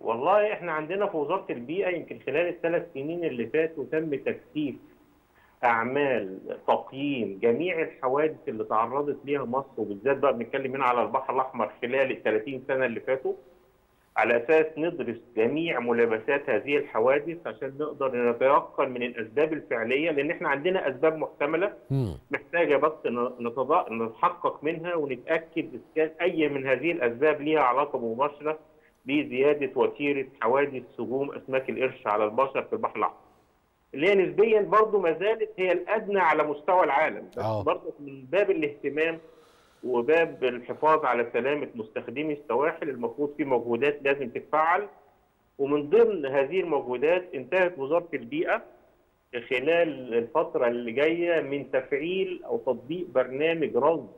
والله احنا عندنا في وزاره البيئه يمكن خلال الثلاث سنين اللي فاتوا تم تكثيف اعمال تقييم جميع الحوادث اللي تعرضت ليها مصر وبالذات بقى بنتكلم هنا على البحر الاحمر خلال ال 30 سنه اللي فاتوا على اساس ندرس جميع ملابسات هذه الحوادث عشان نقدر نتيقن من الاسباب الفعليه لان احنا عندنا اسباب محتمله محتاجه بس نتحقق منها ونتاكد اذا كان اي من هذه الاسباب ليها علاقه مباشره بزياده وتيره حوادث هجوم اسماك القرش على البشر في البحر الاحمر. اللي هي نسبيا برضه ما زالت هي الادنى على مستوى العالم آه. برضه من باب الاهتمام وباب الحفاظ على سلامه مستخدمي السواحل المفروض في مجهودات لازم تتفعل ومن ضمن هذه المجهودات انتهت وزاره البيئه خلال الفتره اللي جايه من تفعيل او تطبيق برنامج رصد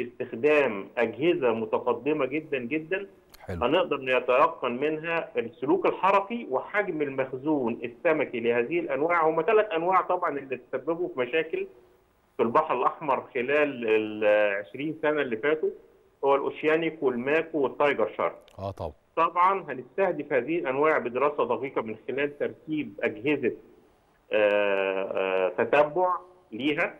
استخدام اجهزه متقدمه جدا جدا حلو. هنقدر نتيقن منها السلوك الحركي وحجم المخزون السمكي لهذه الانواع هم ثلاث انواع طبعا اللي تسببوا في مشاكل في البحر الاحمر خلال ال 20 سنه اللي فاتوا هو الاوشيانيك والماكو والتايجر شارك. اه طبعا. طبعا هنستهدف هذه الانواع بدراسه دقيقه من خلال ترتيب اجهزه آه، آه، تتبع ليها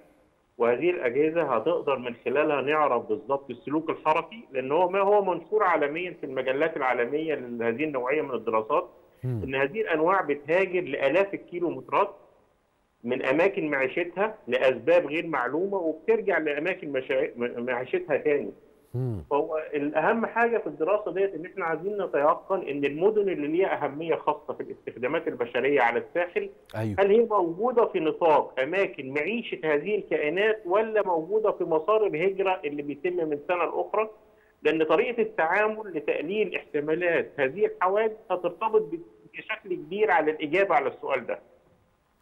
وهذه الاجهزه هتقدر من خلالها نعرف بالظبط السلوك الحركي لان هو ما هو منشور عالميا في المجلات العالميه لهذه النوعيه من الدراسات ان هذه الانواع بتهاجر لالاف الكيلومترات من اماكن معيشتها لاسباب غير معلومه وبترجع لاماكن معيشتها تاني فهو الاهم حاجه في الدراسه ديت ان احنا عايزين نتيقن ان المدن اللي ليها اهميه خاصه في الاستخدامات البشريه على الساحل أيوه. هل هي موجوده في نطاق اماكن معيشه هذه الكائنات ولا موجوده في مسار الهجره اللي بيتم من سنه لاخرى لان طريقه التعامل لتقليل احتمالات هذه الحوادث هترتبط بشكل كبير على الاجابه على السؤال ده.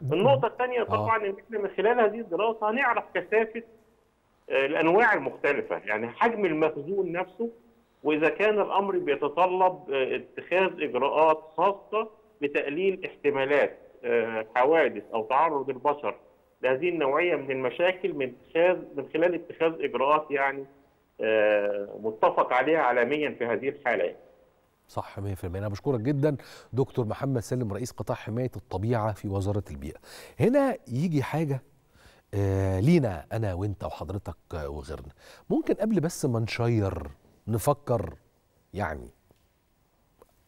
النقطه الثانيه آه. طبعا ان احنا من خلال هذه الدراسه هنعرف كثافه آه، الانواع المختلفه يعني حجم المخزون نفسه واذا كان الامر بيتطلب آه، اتخاذ اجراءات خاصه لتقليل احتمالات آه، حوادث او تعرض البشر لهذه النوعيه من المشاكل من اتخاذ من خلال اتخاذ اجراءات يعني متفق عليها عالميا في هذه الحاله صح 100% انا بشكرك جدا دكتور محمد سالم رئيس قطاع حمايه الطبيعه في وزاره البيئه هنا يجي حاجه آه، لينا انا وانت وحضرتك آه، وغيرنا ممكن قبل بس ما نشير نفكر يعني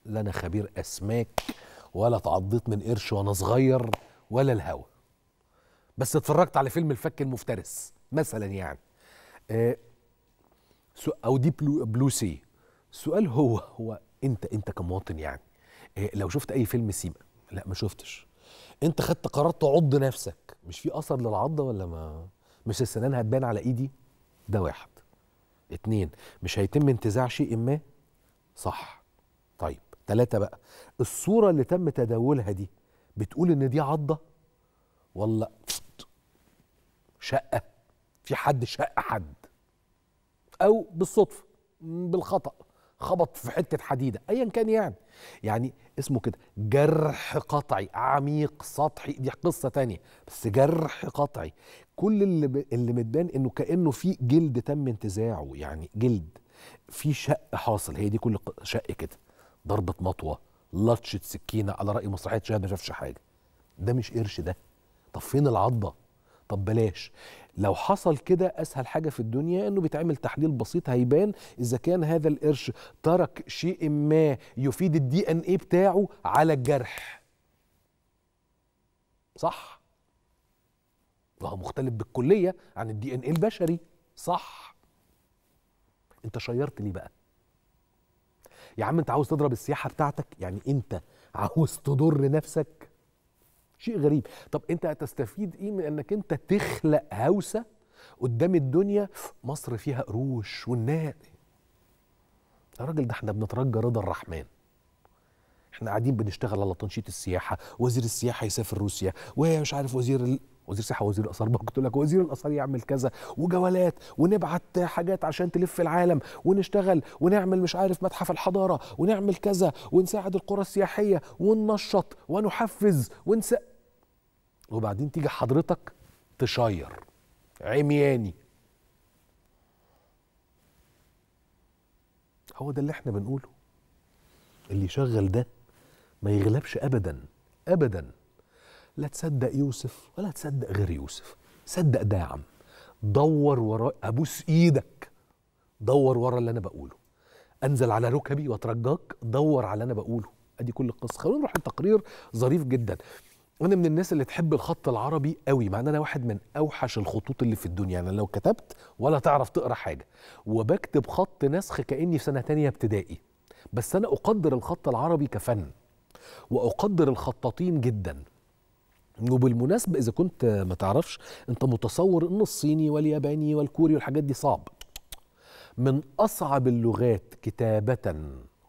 لا انا خبير اسماك ولا تعضيت من قرش وانا صغير ولا الهوى بس اتفرجت على فيلم الفك المفترس مثلا يعني آه، او دي بلو, بلو سي السؤال هو هو انت انت كمواطن يعني لو شفت اي فيلم سيما لا ما شفتش انت خدت قرار تعض نفسك مش في اثر للعضه ولا ما مش السنان هتبان على ايدي ده واحد اتنين مش هيتم انتزاع شيء ما صح طيب تلاتة بقى الصورة اللي تم تداولها دي بتقول ان دي عضة ولا شقة في حد شق حد او بالصدفة بالخطأ خبط في حتة حديدة ايا كان يعني يعني اسمه كده جرح قطعي عميق سطحي دي قصة تانية بس جرح قطعي كل اللي, اللي متبان انه كأنه في جلد تم انتزاعه يعني جلد في شق حاصل هي دي كل شق كده ضربة مطوة لطشة سكينة على رأي مسرحية شاهد ما شافش حاجة ده مش قرش ده طب فين العضة طب بلاش لو حصل كده اسهل حاجه في الدنيا انه بيتعمل تحليل بسيط هيبان اذا كان هذا القرش ترك شيء ما يفيد الدي ان ايه بتاعه على الجرح صح وهو مختلف بالكليه عن الدي ان ايه البشري صح انت شيرت ليه بقى يا عم انت عاوز تضرب السياحه بتاعتك يعني انت عاوز تضر نفسك شيء غريب طب انت هتستفيد ايه من انك انت تخلق هوسه قدام الدنيا مصر فيها قروش والناس يا راجل ده احنا بنترجى رضا الرحمن احنا قاعدين بنشتغل على تنشيط السياحه وزير السياحه يسافر روسيا ومش عارف وزير وزير صحه ووزير الاثار بقى قلت لك وزير الاثار يعمل كذا وجولات ونبعت حاجات عشان تلف العالم ونشتغل ونعمل مش عارف متحف الحضاره ونعمل كذا ونساعد القرى السياحيه وننشط ونحفز ونس وبعدين تيجي حضرتك تشير عمياني هو ده اللي احنا بنقوله اللي يشغل ده ما يغلبش ابدا ابدا لا تصدق يوسف ولا تصدق غير يوسف صدق ده يا عم دور وراء ابوس ايدك دور ورا اللي انا بقوله انزل على ركبي واترجاك دور على اللي انا بقوله ادي كل القصه خلونا نروح لتقرير ظريف جدا وانا من الناس اللي تحب الخط العربي قوي مع ان انا واحد من اوحش الخطوط اللي في الدنيا انا لو كتبت ولا تعرف تقرا حاجه وبكتب خط نسخ كاني في سنه تانية ابتدائي بس انا اقدر الخط العربي كفن واقدر الخطاطين جدا وبالمناسبة إذا كنت ما تعرفش أنت متصور أن الصيني والياباني والكوري والحاجات دي صعب من أصعب اللغات كتابة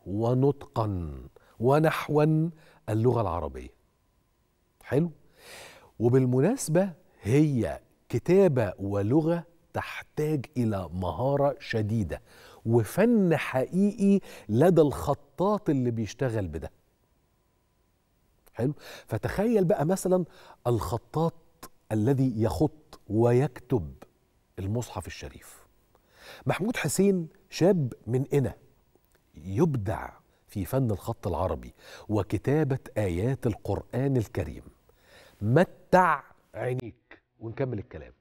ونطقا ونحوا اللغة العربية حلو وبالمناسبة هي كتابة ولغة تحتاج إلى مهارة شديدة وفن حقيقي لدى الخطاط اللي بيشتغل بده حلو فتخيل بقى مثلا الخطاط الذي يخط ويكتب المصحف الشريف محمود حسين شاب من قنا يبدع في فن الخط العربي وكتابة آيات القرآن الكريم متع عينيك ونكمل الكلام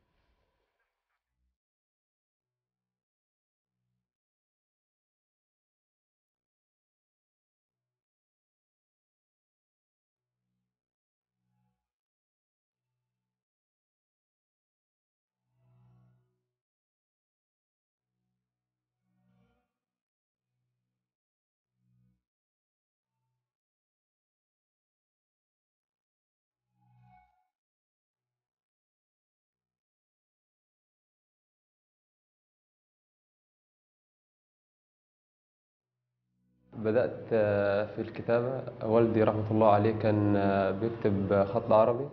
بدأت آه، في الكتابة والدي رحمة الله عليه كان آه، بيكتب خط عربي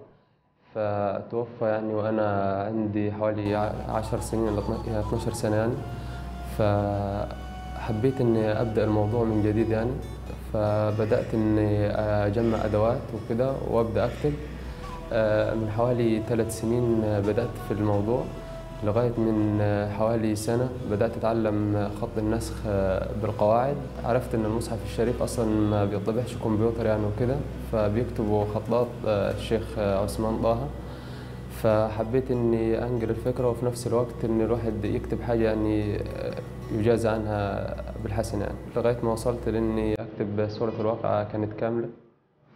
فتوفى يعني وأنا عندي حوالي عشر سنين إلى 12 سنة يعني فحبيت إني أبدأ الموضوع من جديد يعني فبدأت إني أجمع أدوات وكده وأبدأ أكتب آه، من حوالي ثلاث سنين بدأت في الموضوع لغاية من آه، حوالي سنة بدأت أتعلم آه، خط النسخ آه، بالقواعد عرفت إن المصحف الشريف أصلا ما بيطبعش كمبيوتر يعني وكده فبيكتبوا خطاط الشيخ عثمان طه فحبيت إني أنقل الفكرة وفي نفس الوقت إن الواحد يكتب حاجة يعني يجازى عنها بالحسن يعني لغاية ما وصلت لإني أكتب صورة الواقعة كانت كاملة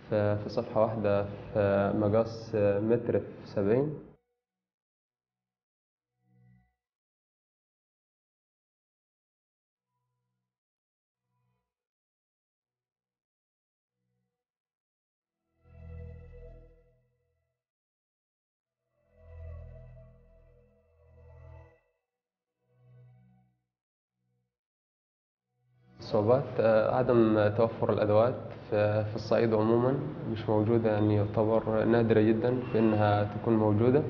في صفحة واحدة في مقاس متر في سبعين الصعوبات آه، عدم توفر الأدوات في الصعيد عموما مش موجودة يعني يعتبر نادرة جدا في إنها تكون موجودة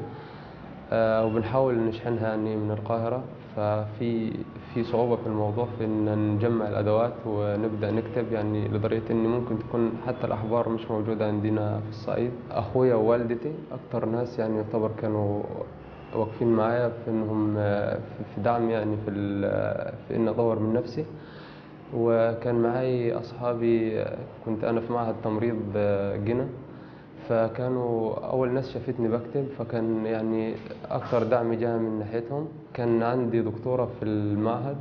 آه، وبنحاول نشحنها يعني من القاهرة ففي في صعوبة في الموضوع في إن نجمع الأدوات ونبدأ نكتب يعني لدرجة إن ممكن تكون حتى الأحبار مش موجودة عندنا في الصعيد أخويا ووالدتي اكثر ناس يعني يعتبر كانوا واقفين معايا في إنهم آه، في دعم يعني في, في إن أطور من نفسي وكان معي أصحابي كنت أنا في معهد تمريض آه، جنة فكانوا أول ناس شافتني بكتب فكان يعني اكثر دعم جاء من ناحيتهم كان عندي دكتورة في المعهد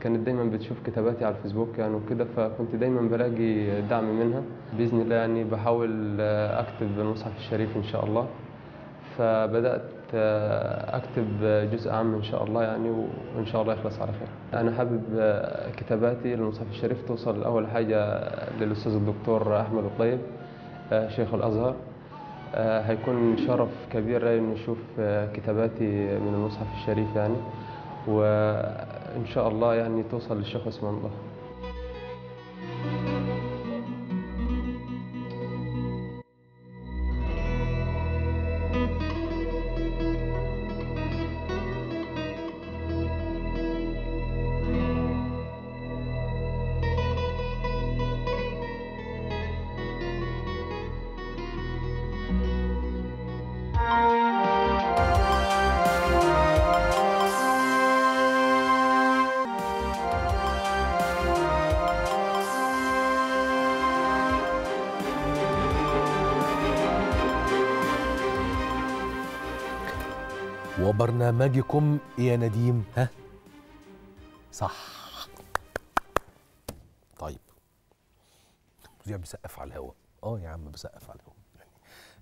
كانت دايما بتشوف كتاباتي على الفيسبوك يعني وكده فكنت دايما بلاقي دعم منها باذن الله يعني بحاول آه، اكتب المصحف الشريف ان شاء الله فبدات اكتب جزء عام ان شاء الله يعني وان شاء الله يخلص على خير. انا حابب كتاباتي للمصحف الشريف توصل اول حاجه للاستاذ الدكتور احمد الطيب شيخ الازهر. هيكون شرف كبير لي ان نشوف كتاباتي من المصحف الشريف يعني وان شاء الله يعني توصل للشيخ اسمه الله. برنامجكم يا نديم ها صح طيب مذيع بيسقف على الهوا اه يا عم بسقف على الهوا يعني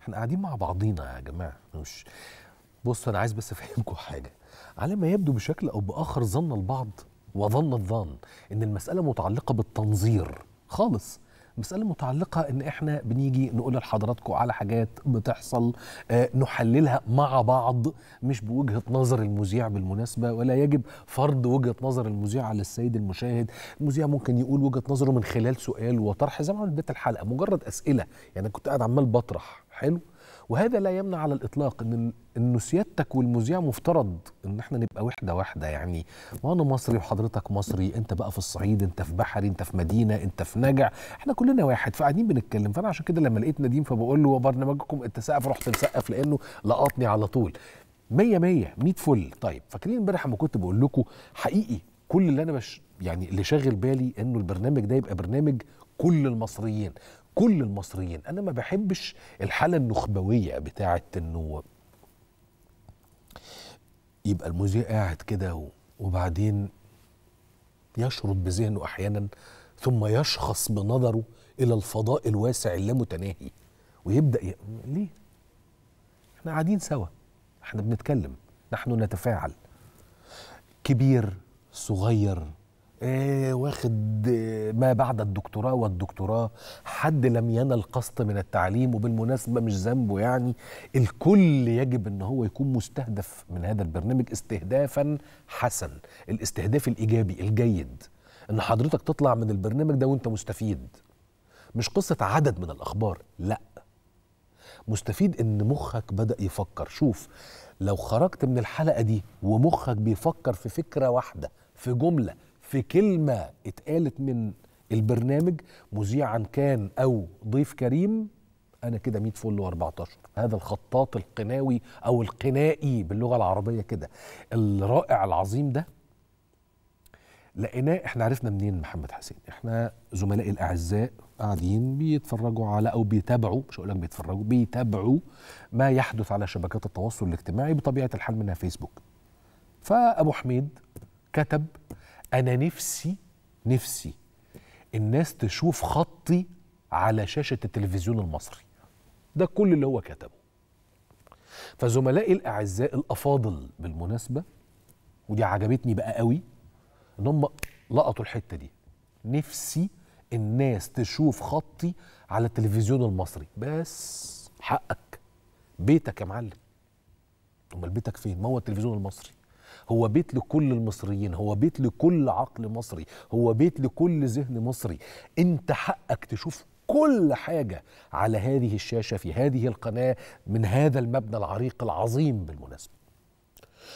احنا قاعدين مع بعضينا يا جماعه مش بص انا عايز بس افهمكم حاجه على ما يبدو بشكل او باخر ظن البعض وظن الظن ان المساله متعلقه بالتنظير خالص مسألة متعلقة إن إحنا بنيجي نقول لحضراتكم على حاجات بتحصل آه، نحللها مع بعض مش بوجهة نظر المذيع بالمناسبة ولا يجب فرض وجهة نظر المذيع على السيد المشاهد المذيع ممكن يقول وجهة نظره من خلال سؤال وطرح زي ما عملت الحلقة مجرد أسئلة يعني كنت قاعد عمال بطرح حلو وهذا لا يمنع على الاطلاق ان انه سيادتك والمذيع مفترض ان احنا نبقى وحده واحده يعني ما انا مصري وحضرتك مصري انت بقى في الصعيد انت في بحري انت في مدينه انت في نجع احنا كلنا واحد فقاعدين بنتكلم فانا عشان كده لما لقيت نديم فبقول له وبرنامجكم التسقف رحت مسقف لانه لقطني على طول مية مية 100 فل طيب فاكرين امبارح لما كنت بقول لكم حقيقي كل اللي انا بش يعني اللي شاغل بالي انه البرنامج ده يبقى برنامج كل المصريين كل المصريين انا ما بحبش الحاله النخبويه بتاعه انه يبقى المذيع قاعد كده وبعدين يشرد بذهنه احيانا ثم يشخص بنظره الى الفضاء الواسع اللامتناهي ويبدا ي... ليه احنا قاعدين سوا احنا بنتكلم نحن نتفاعل كبير صغير آه، واخد آه، ما بعد الدكتوراه والدكتوراه حد لم ينل قسط من التعليم وبالمناسبة مش ذنبه يعني الكل يجب ان هو يكون مستهدف من هذا البرنامج استهدافا حسن الاستهداف الإيجابي الجيد ان حضرتك تطلع من البرنامج ده وانت مستفيد مش قصة عدد من الأخبار لأ مستفيد ان مخك بدأ يفكر شوف لو خرجت من الحلقة دي ومخك بيفكر في فكرة واحدة في جملة في كلمه اتقالت من البرنامج مذيعا كان او ضيف كريم انا كده 100 فل و14 هذا الخطاط القناوي او القنائي باللغه العربيه كده الرائع العظيم ده لقيناه احنا عرفنا منين محمد حسين احنا زملائي الاعزاء قاعدين بيتفرجوا على او بيتابعوا مش هقول لك بيتفرجوا بيتابعوا ما يحدث على شبكات التواصل الاجتماعي بطبيعه الحال منها فيسبوك فابو حميد كتب انا نفسي نفسي الناس تشوف خطي على شاشه التلفزيون المصري ده كل اللي هو كتبه فزملائي الاعزاء الافاضل بالمناسبه ودي عجبتني بقى قوي ان هم لقطوا الحته دي نفسي الناس تشوف خطي على التلفزيون المصري بس حقك بيتك يا معلم امال بيتك فين ما هو التلفزيون المصري هو بيت لكل المصريين هو بيت لكل عقل مصري هو بيت لكل ذهن مصري انت حقك تشوف كل حاجة على هذه الشاشة في هذه القناة من هذا المبنى العريق العظيم بالمناسبة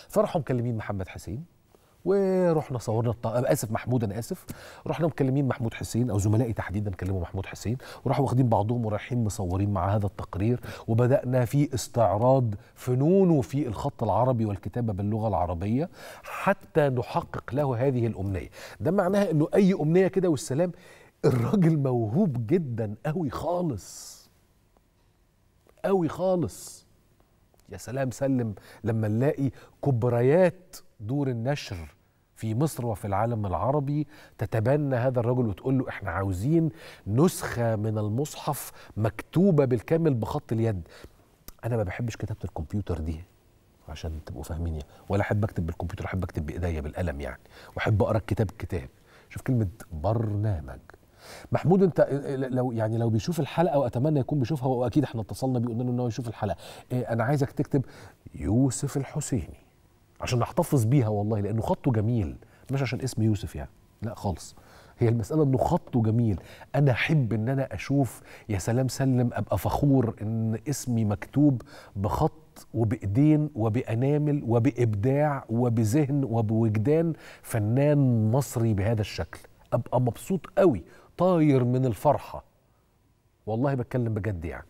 فرحوا مكلمين محمد حسين ورحنا صورنا الطاقم اسف محمود انا اسف رحنا مكلمين محمود حسين او زملائي تحديدا كلموا محمود حسين وراحوا واخدين بعضهم ورايحين مصورين مع هذا التقرير وبدانا في استعراض فنونه في الخط العربي والكتابه باللغه العربيه حتى نحقق له هذه الامنيه ده معناها انه اي امنيه كده والسلام الراجل موهوب جدا قوي خالص قوي خالص يا سلام سلم لما نلاقي كبريات دور النشر في مصر وفي العالم العربي تتبنى هذا الرجل وتقول له احنا عاوزين نسخه من المصحف مكتوبه بالكامل بخط اليد انا ما بحبش كتابه الكمبيوتر دي عشان تبقوا فاهمين يعني ولا احب اكتب بالكمبيوتر احب اكتب بايديا بالقلم يعني واحب اقرا الكتاب كتاب شوف كلمه برنامج محمود انت آه، آه، لو يعني لو بيشوف الحلقه واتمنى يكون بيشوفها واكيد احنا اتصلنا بيه قلنا له ان هو يشوف الحلقه ايه انا عايزك تكتب يوسف الحسيني عشان نحتفظ بيها والله لانه خطه جميل مش عشان اسم يوسف يعني لا خالص هي المسألة انه خطه جميل انا احب ان انا اشوف يا سلام سلم ابقى فخور ان اسمي مكتوب بخط وبايدين وبانامل وبابداع وبذهن وبوجدان فنان مصري بهذا الشكل ابقى مبسوط قوي طاير من الفرحة والله بتكلم بجد يعني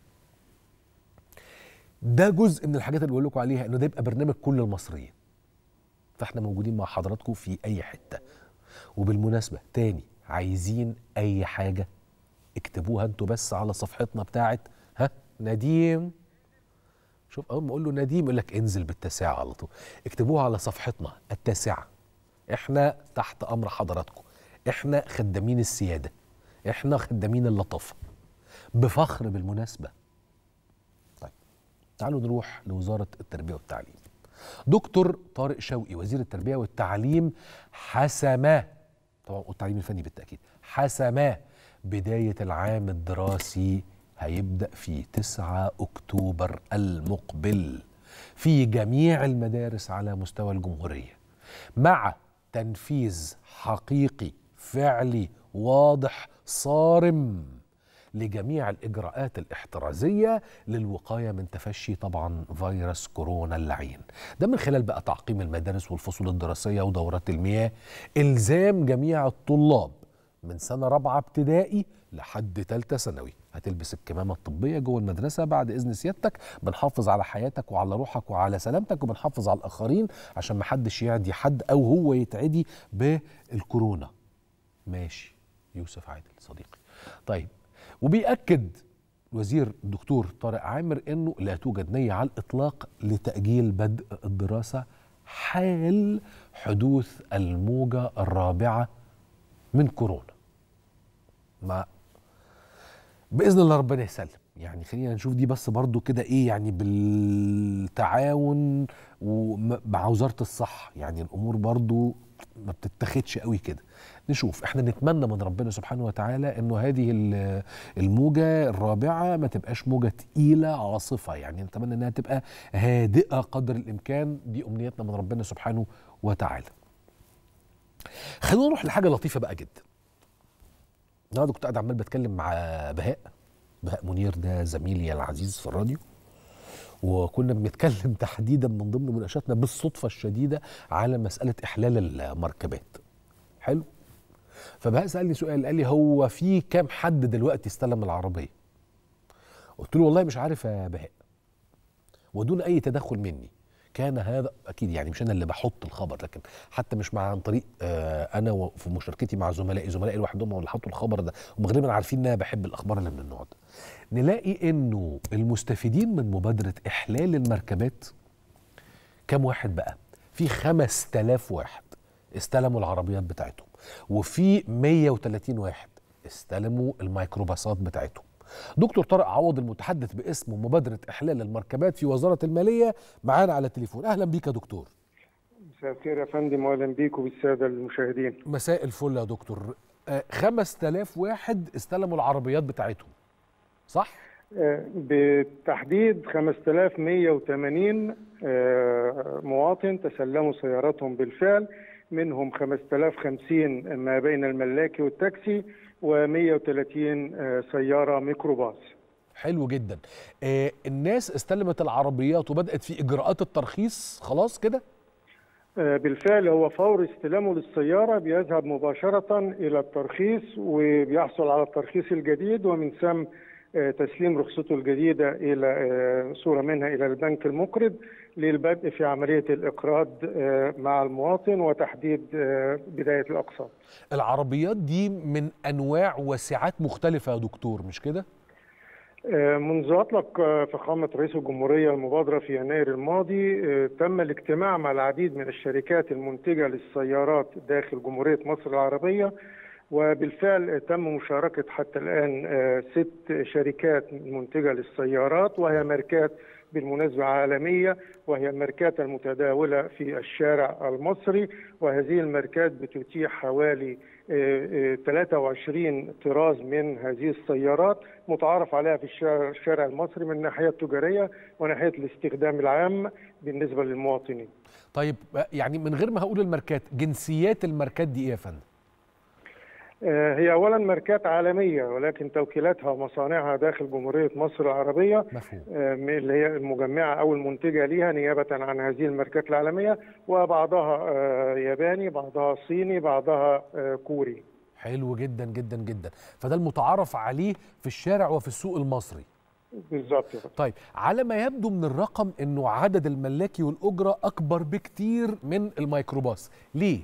ده جزء من الحاجات اللي بقول لكم عليها انه ده يبقى برنامج كل المصريين فاحنا موجودين مع حضراتكم في اي حته وبالمناسبه تاني عايزين اي حاجه اكتبوها انتوا بس على صفحتنا بتاعه ها نديم شوف اول ما اقول له نديم يقول لك انزل بالتاسعه على طول اكتبوها على صفحتنا التاسعه احنا تحت امر حضراتكم احنا خدامين السياده احنا خدامين اللطافه بفخر بالمناسبه طيب تعالوا نروح لوزاره التربيه والتعليم دكتور طارق شوقي وزير التربية والتعليم حسما طبعا والتعليم الفني بالتأكيد حسما بداية العام الدراسي هيبدأ في 9 أكتوبر المقبل في جميع المدارس على مستوى الجمهورية مع تنفيذ حقيقي فعلي واضح صارم لجميع الإجراءات الاحترازية للوقاية من تفشي طبعا فيروس كورونا اللعين ده من خلال بقى تعقيم المدارس والفصول الدراسية ودورات المياه إلزام جميع الطلاب من سنة رابعة ابتدائي لحد تالتة ثانوي هتلبس الكمامة الطبية جوه المدرسة بعد إذن سيادتك بنحافظ على حياتك وعلى روحك وعلى سلامتك وبنحافظ على الآخرين عشان محدش يعدي حد أو هو يتعدي بالكورونا ماشي يوسف عادل صديقي طيب وبيأكد الوزير الدكتور طارق عامر انه لا توجد نيه على الاطلاق لتاجيل بدء الدراسه حال حدوث الموجه الرابعه من كورونا. ما باذن الله ربنا يسلم يعني خلينا نشوف دي بس برضو كده ايه يعني بالتعاون ومع وزاره الصحه يعني الامور برضو ما بتتاخدش قوي كده نشوف احنا نتمنى من ربنا سبحانه وتعالى انه هذه الموجه الرابعه ما تبقاش موجه تقيله عاصفه يعني نتمنى انها تبقى هادئه قدر الامكان دي امنيتنا من ربنا سبحانه وتعالى خلونا نروح لحاجه لطيفه بقى جدا النهارده كنت قاعد عمال بتكلم مع بهاء بهاء منير ده زميلي العزيز في الراديو وكنا بنتكلم تحديدا من ضمن مناقشاتنا بالصدفه الشديده على مساله احلال المركبات حلو فبهاء سالني سؤال قال لي هو في كام حد دلوقتي استلم العربيه قلت له والله مش عارف يا بهاء ودون اي تدخل مني كان هذا اكيد يعني مش انا اللي بحط الخبر لكن حتى مش مع عن طريق آه انا وفي مشاركتي مع زملائي زملائي لوحدهم هم اللي حطوا الخبر ده هم غالبا عارفين ان انا بحب الاخبار اللي من النوع ده نلاقي انه المستفيدين من مبادره احلال المركبات كام واحد بقى في 5000 واحد استلموا العربيات بتاعتهم وفي 130 واحد استلموا الميكروباصات بتاعتهم دكتور طارق عوض المتحدث باسم مبادره احلال المركبات في وزاره الماليه معانا على التليفون اهلا بيك يا دكتور مساء الخير يا فندم واهلا بيكم بالسادة المشاهدين مساء الفل يا دكتور 5000 آه، واحد استلموا العربيات بتاعتهم صح آه، بالتحديد 5180 آه، مواطن تسلموا سياراتهم بالفعل منهم 5050 ما بين الملاكي والتاكسي و130 آه، سياره ميكروباص حلو جدا آه الناس استلمت العربيات وبدات في اجراءات الترخيص خلاص كده آه، بالفعل هو فور استلامه للسيارة بيذهب مباشرة إلى الترخيص وبيحصل على الترخيص الجديد ومن ثم آه، تسليم رخصته الجديده الى صوره منها الى البنك المقرض للبدء في عملية الإقراض آه، مع المواطن وتحديد آه، بداية الأقساط العربيات دي من أنواع وسعات مختلفة يا دكتور مش كده؟ آه، منذ أطلق فخامة رئيس الجمهورية المبادرة في يناير الماضي تم الاجتماع مع العديد من الشركات المنتجة للسيارات داخل جمهورية مصر العربية وبالفعل تم مشاركة حتى الآن ست شركات منتجة للسيارات وهي ماركات بالمناسبة عالمية وهي الماركات المتداولة في الشارع المصري وهذه الماركات بتتيح حوالي 23 آه، آه، طراز من هذه السيارات متعارف عليها في الشارع المصري من الناحية التجارية وناحية الاستخدام العام بالنسبة للمواطنين طيب يعني من غير ما هقول الماركات جنسيات الماركات دي ايه يا فندم؟ آه، هي اولا ماركات عالميه ولكن توكيلاتها ومصانعها داخل جمهوريه مصر العربيه مفهوم. آه، اللي هي المجمعه او المنتجه ليها نيابه عن هذه الماركات العالميه وبعضها آه، ياباني بعضها صيني بعضها كوري حلو جدا جدا جدا فده المتعارف عليه في الشارع وفي السوق المصري بالظبط طيب على ما يبدو من الرقم انه عدد الملاكي والاجره اكبر بكتير من الميكروباص ليه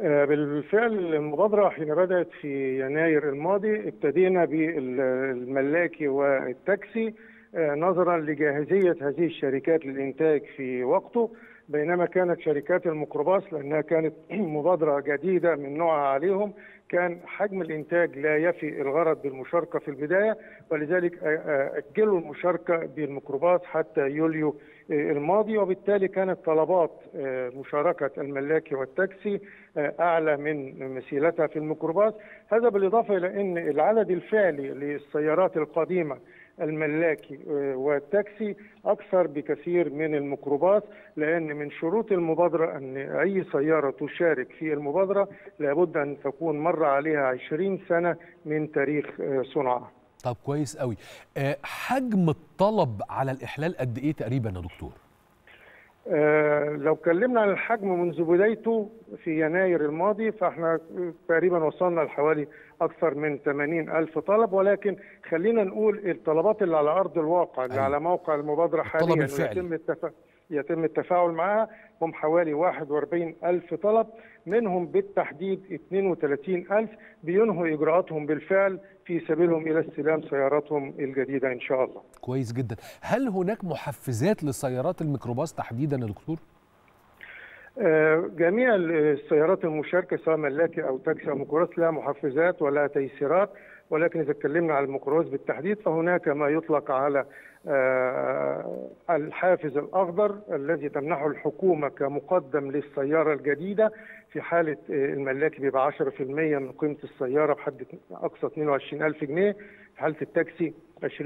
آه، بالفعل المبادرة حين بدأت في يناير الماضي ابتدينا بالملاكي والتاكسي آه، نظرا لجاهزية هذه الشركات للإنتاج في وقته بينما كانت شركات الميكروباص لأنها كانت مبادرة جديدة من نوعها عليهم كان حجم الإنتاج لا يفي الغرض بالمشاركة في البداية ولذلك أجلوا المشاركة بالميكروباص حتى يوليو آه، الماضي وبالتالي كانت طلبات آه، مشاركة الملاكي والتاكسي آه، أعلى من مثيلتها في الميكروباص هذا بالإضافة إلى أن العدد الفعلي للسيارات القديمة الملاكي والتاكسي أكثر بكثير من الميكروباص لأن من شروط المبادرة أن أي سيارة تشارك في المبادرة لابد أن تكون مر عليها 20 سنة من تاريخ صنعها طب كويس قوي آه، حجم الطلب على الإحلال قد إيه تقريبا يا دكتور؟ آه، لو اتكلمنا عن الحجم منذ بدايته في يناير الماضي فاحنا تقريبا وصلنا لحوالي اكثر من 80 الف طلب ولكن خلينا نقول الطلبات اللي على ارض الواقع اللي أيوة. على موقع المبادره حاليا يتم التفا... يتم التفاعل معها هم حوالي 41 ألف طلب منهم بالتحديد 32 ألف بينهوا إجراءاتهم بالفعل في سبيلهم الى استلام سياراتهم الجديده ان شاء الله. كويس جدا، هل هناك محفزات لسيارات الميكروباص تحديدا يا دكتور؟ آه، جميع السيارات المشاركه سواء ملاكي او تاكسي او ميكروباص لها محفزات ولها تيسيرات ولكن اذا اتكلمنا عن الميكروباص بالتحديد فهناك ما يطلق على آه، الحافز الأخضر الذي تمنحه الحكومة كمقدم للسيارة الجديدة في حالة آه، الملاك بيبقى 10% من قيمة السيارة بحد أقصى 22000 جنيه في حالة التاكسي 20%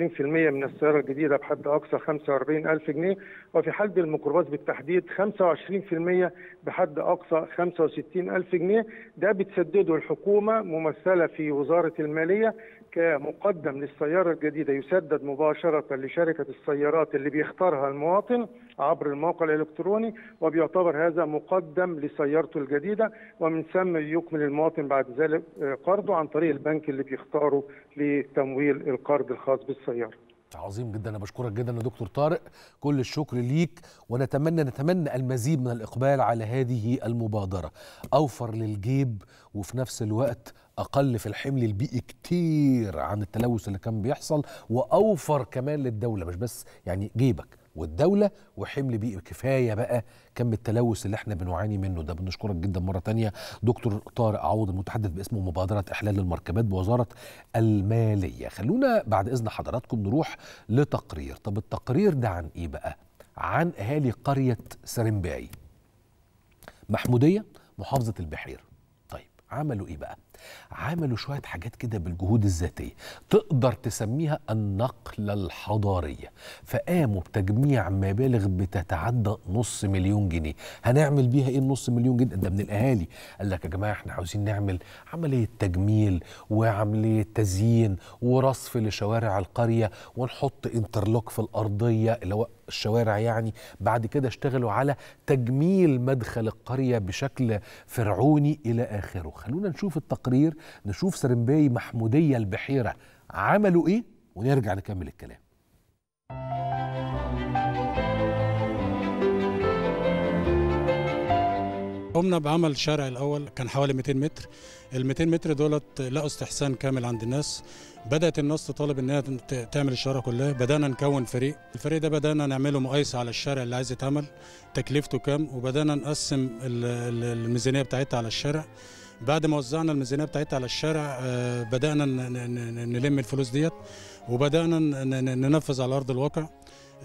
من السيارة الجديدة بحد أقصى 45000 جنيه وفي حالة الميكروباص بالتحديد 25% بحد أقصى 65000 جنيه ده بتسدده الحكومة ممثلة في وزارة المالية كمقدم للسيارة الجديدة يسدد مباشرة لشركة السيارات اللي بيختارها المواطن عبر الموقع الإلكتروني وبيعتبر هذا مقدم لسيارته الجديدة ومن ثم يكمل المواطن بعد ذلك آه، قرضه عن طريق البنك اللي بيختاره لتمويل القرض الخاص بالسيارة عظيم جدا انا بشكرك جدا يا دكتور طارق كل الشكر ليك ونتمنى نتمنى المزيد من الاقبال على هذه المبادره اوفر للجيب وفي نفس الوقت اقل في الحمل البيئي كتير عن التلوث اللي كان بيحصل واوفر كمان للدوله مش بس يعني جيبك والدولة وحمل بيئي كفاية بقى كم التلوث اللي احنا بنعاني منه ده بنشكرك جدا مرة تانية دكتور طارق عوض المتحدث باسم مبادرة إحلال المركبات بوزارة المالية خلونا بعد إذن حضراتكم نروح لتقرير طب التقرير ده عن إيه بقى؟ عن أهالي قرية سرمباي محمودية محافظة البحير طيب عملوا إيه بقى؟ عملوا شويه حاجات كده بالجهود الذاتيه تقدر تسميها النقله الحضاريه فقاموا بتجميع مبالغ بتتعدى نص مليون جنيه هنعمل بيها ايه النص مليون جنيه ده من الاهالي قال لك يا جماعه احنا عاوزين نعمل عمليه تجميل وعمليه تزيين ورصف لشوارع القريه ونحط انترلوك في الارضيه اللي هو الشوارع يعني بعد كده اشتغلوا على تجميل مدخل القرية بشكل فرعوني إلى آخره خلونا نشوف التقرير نشوف سرنباي محمودية البحيرة عملوا إيه ونرجع نكمل الكلام قمنا بعمل الشارع الاول كان حوالي 200 متر ال 200 متر دولت لقوا استحسان كامل عند الناس بدات الناس تطالب انها تعمل الشارع كلها بدانا نكون فريق الفريق ده بدانا نعمله مقايسه على الشارع اللي عايز يتعمل تكلفته كام وبدانا نقسم الميزانيه بتاعتها على الشارع بعد ما وزعنا الميزانيه بتاعتها على الشارع آه، بدانا نلم الفلوس ديت وبدانا ننفذ على ارض الواقع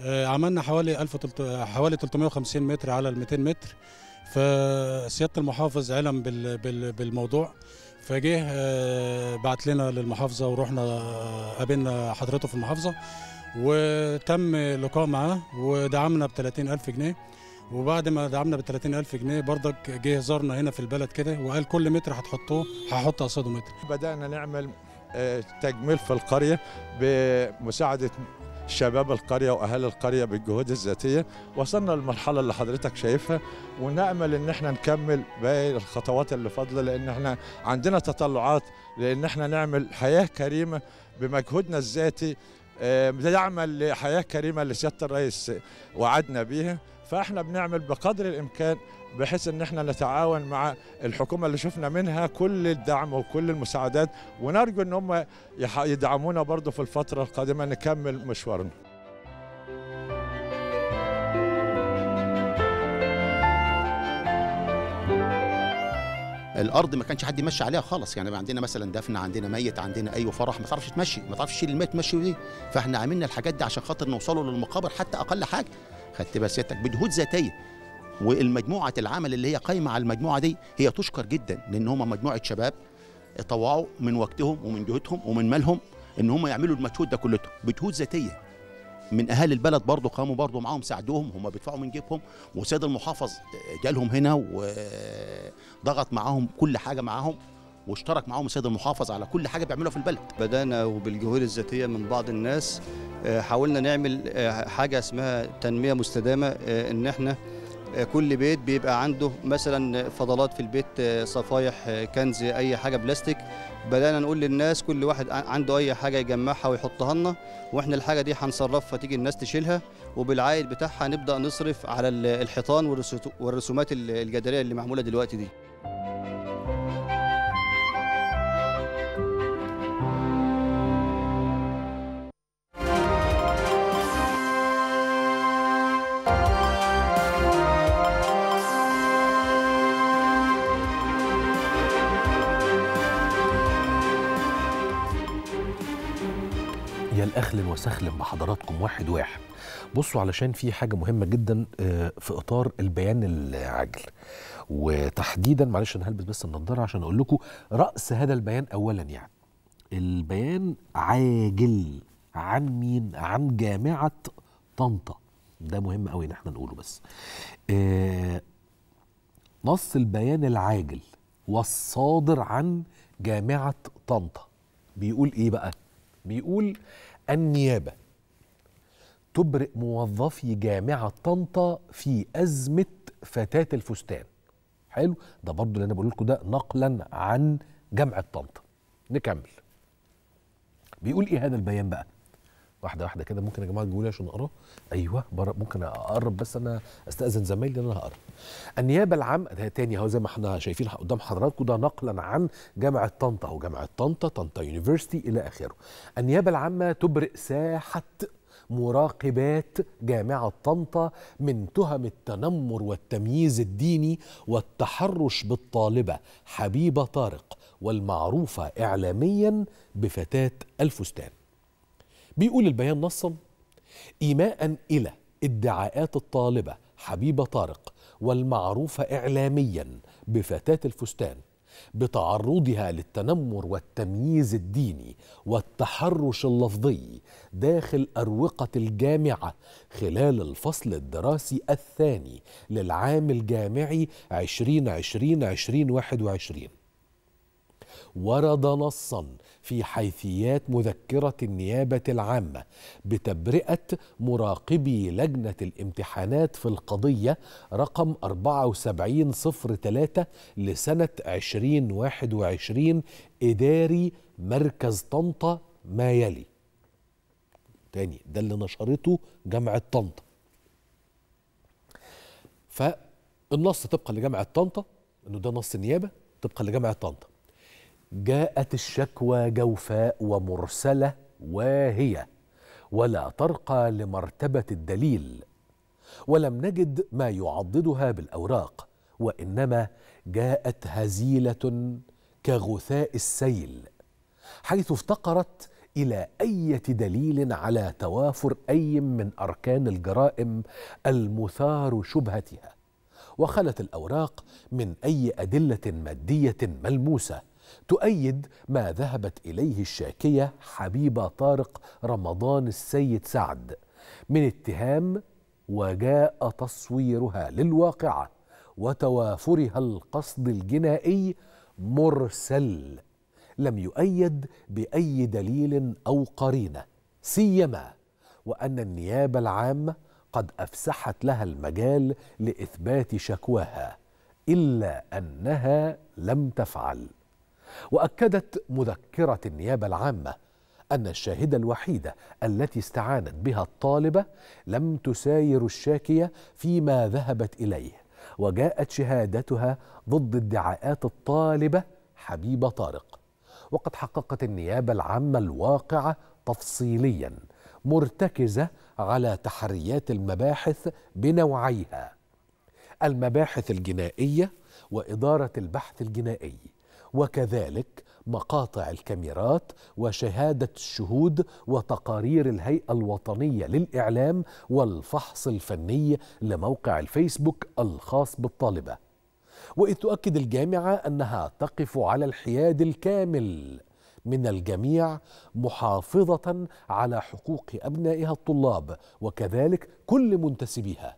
آه، عملنا حوالي 1300 حوالي 350 متر على ال 200 متر فسياده المحافظ علم بالموضوع فجه آه، بعت لنا للمحافظه ورحنا آه، قابلنا حضرته في المحافظه وتم لقاء معاه ودعمنا ب 30000 جنيه وبعد ما دعمنا ب 30000 جنيه برضك جه زارنا هنا في البلد كده وقال كل متر هتحطوه هحط قصاده متر بدانا نعمل آه، تجميل في القريه بمساعده شباب القرية وأهالي القرية بالجهود الذاتية وصلنا للمرحلة اللي حضرتك شايفها ونأمل إن احنا نكمل باقي الخطوات اللي فاضلة لأن احنا عندنا تطلعات لأن احنا نعمل حياة كريمة بمجهودنا الذاتي آه، دعما لحياة كريمة اللي سيادة الرئيس وعدنا بيها فاحنا بنعمل بقدر الامكان بحيث ان احنا نتعاون مع الحكومه اللي شفنا منها كل الدعم وكل المساعدات ونرجو ان هم يدعمونا برضه في الفتره القادمه نكمل مشوارنا الارض ما كانش حد يمشي عليها خالص يعني عندنا مثلا دفن عندنا ميت عندنا اي فرح ما تعرفش تمشي ما تعرفش تشيل الميت تمشي ليه فاحنا عملنا الحاجات دي عشان خاطر نوصله للمقابر حتى اقل حاجه خدت بقى سيادتك بجهود ذاتيه والمجموعه العمل اللي هي قايمه على المجموعه دي هي تشكر جدا لان هم مجموعه شباب طوعوا من وقتهم ومن جهدهم ومن مالهم ان هم يعملوا المجهود ده كله بجهود ذاتيه من اهالي البلد برضه قاموا برضه معاهم ساعدوهم هم بيدفعوا من جيبهم وسيد المحافظ جالهم هنا وضغط معاهم كل حاجه معاهم واشترك معاهم السيد المحافظ على كل حاجه بيعملوها في البلد بدانا وبالجهود الذاتيه من بعض الناس آه، حاولنا نعمل آه، حاجه اسمها تنميه مستدامه آه، ان احنا كل بيت بيبقى عنده مثلا فضلات في البيت صفايح كنز اي حاجه بلاستيك بدانا نقول للناس كل واحد عنده اي حاجه يجمعها ويحطها لنا واحنا الحاجه دي هنصرفها تيجي الناس تشيلها وبالعائد بتاعها نبدا نصرف على الحيطان والرسومات الجداريه اللي معموله دلوقتي دي الاخل وسخل بحضراتكم واحد واحد بصوا علشان في حاجه مهمه جدا آه، في اطار البيان العاجل وتحديدا معلش انا هلبس بس النضاره عشان اقول لكم راس هذا البيان اولا يعني البيان عاجل عن مين عن جامعه طنطا ده مهم قوي ان احنا نقوله بس آه، نص البيان العاجل والصادر عن جامعه طنطا بيقول ايه بقى بيقول النيابة تبرئ موظفي جامعة طنطا في أزمة فتاة الفستان حلو ده برضو اللي أنا بقول لكم ده نقلا عن جامعة طنطا نكمل بيقول إيه هذا البيان بقى واحده واحده كده ممكن يا جماعه تجيبوا لي عشان اقرا ايوه ممكن اقرب بس انا استاذن زمايلي ان انا هقرا النيابه العامه ده تاني اهو زي ما احنا شايفين قدام حضراتكم ده نقلا عن جامعه طنطا او جامعه طنطا طنطا يونيفرسيتي الى اخره النيابه العامه تبرئ ساحه مراقبات جامعة طنطا من تهم التنمر والتمييز الديني والتحرش بالطالبة حبيبة طارق والمعروفة إعلاميا بفتاة الفستان بيقول البيان نصا إيماء إلى ادعاءات الطالبة حبيبة طارق والمعروفة إعلاميا بفتاة الفستان بتعرضها للتنمر والتمييز الديني والتحرش اللفظي داخل أروقة الجامعة خلال الفصل الدراسي الثاني للعام الجامعي 2020 2021 ورد نصا في حيثيات مذكرة النيابة العامة بتبرئة مراقبي لجنة الامتحانات في القضية رقم 7403 لسنة 2021 إداري مركز طنطا ما يلي تاني ده اللي نشرته جامعة طنطا فالنص طبقا لجامعة طنطا انه ده نص النيابة طبقا لجامعة طنطا جاءت الشكوى جوفاء ومرسله واهيه ولا ترقى لمرتبه الدليل ولم نجد ما يعضدها بالاوراق وانما جاءت هزيله كغثاء السيل حيث افتقرت الى اي دليل على توافر اي من اركان الجرائم المثار شبهتها وخلت الاوراق من اي ادله ماديه ملموسه تؤيد ما ذهبت اليه الشاكيه حبيبه طارق رمضان السيد سعد من اتهام وجاء تصويرها للواقعه وتوافرها القصد الجنائي مرسل لم يؤيد باي دليل او قرينه سيما وان النيابه العامه قد افسحت لها المجال لاثبات شكواها الا انها لم تفعل واكدت مذكره النيابه العامه ان الشاهده الوحيده التي استعانت بها الطالبه لم تساير الشاكيه فيما ذهبت اليه وجاءت شهادتها ضد ادعاءات الطالبه حبيبه طارق وقد حققت النيابه العامه الواقعه تفصيليا مرتكزه على تحريات المباحث بنوعيها المباحث الجنائيه واداره البحث الجنائي وكذلك مقاطع الكاميرات وشهاده الشهود وتقارير الهيئه الوطنيه للاعلام والفحص الفني لموقع الفيسبوك الخاص بالطالبه واذ تؤكد الجامعه انها تقف على الحياد الكامل من الجميع محافظه على حقوق ابنائها الطلاب وكذلك كل منتسبيها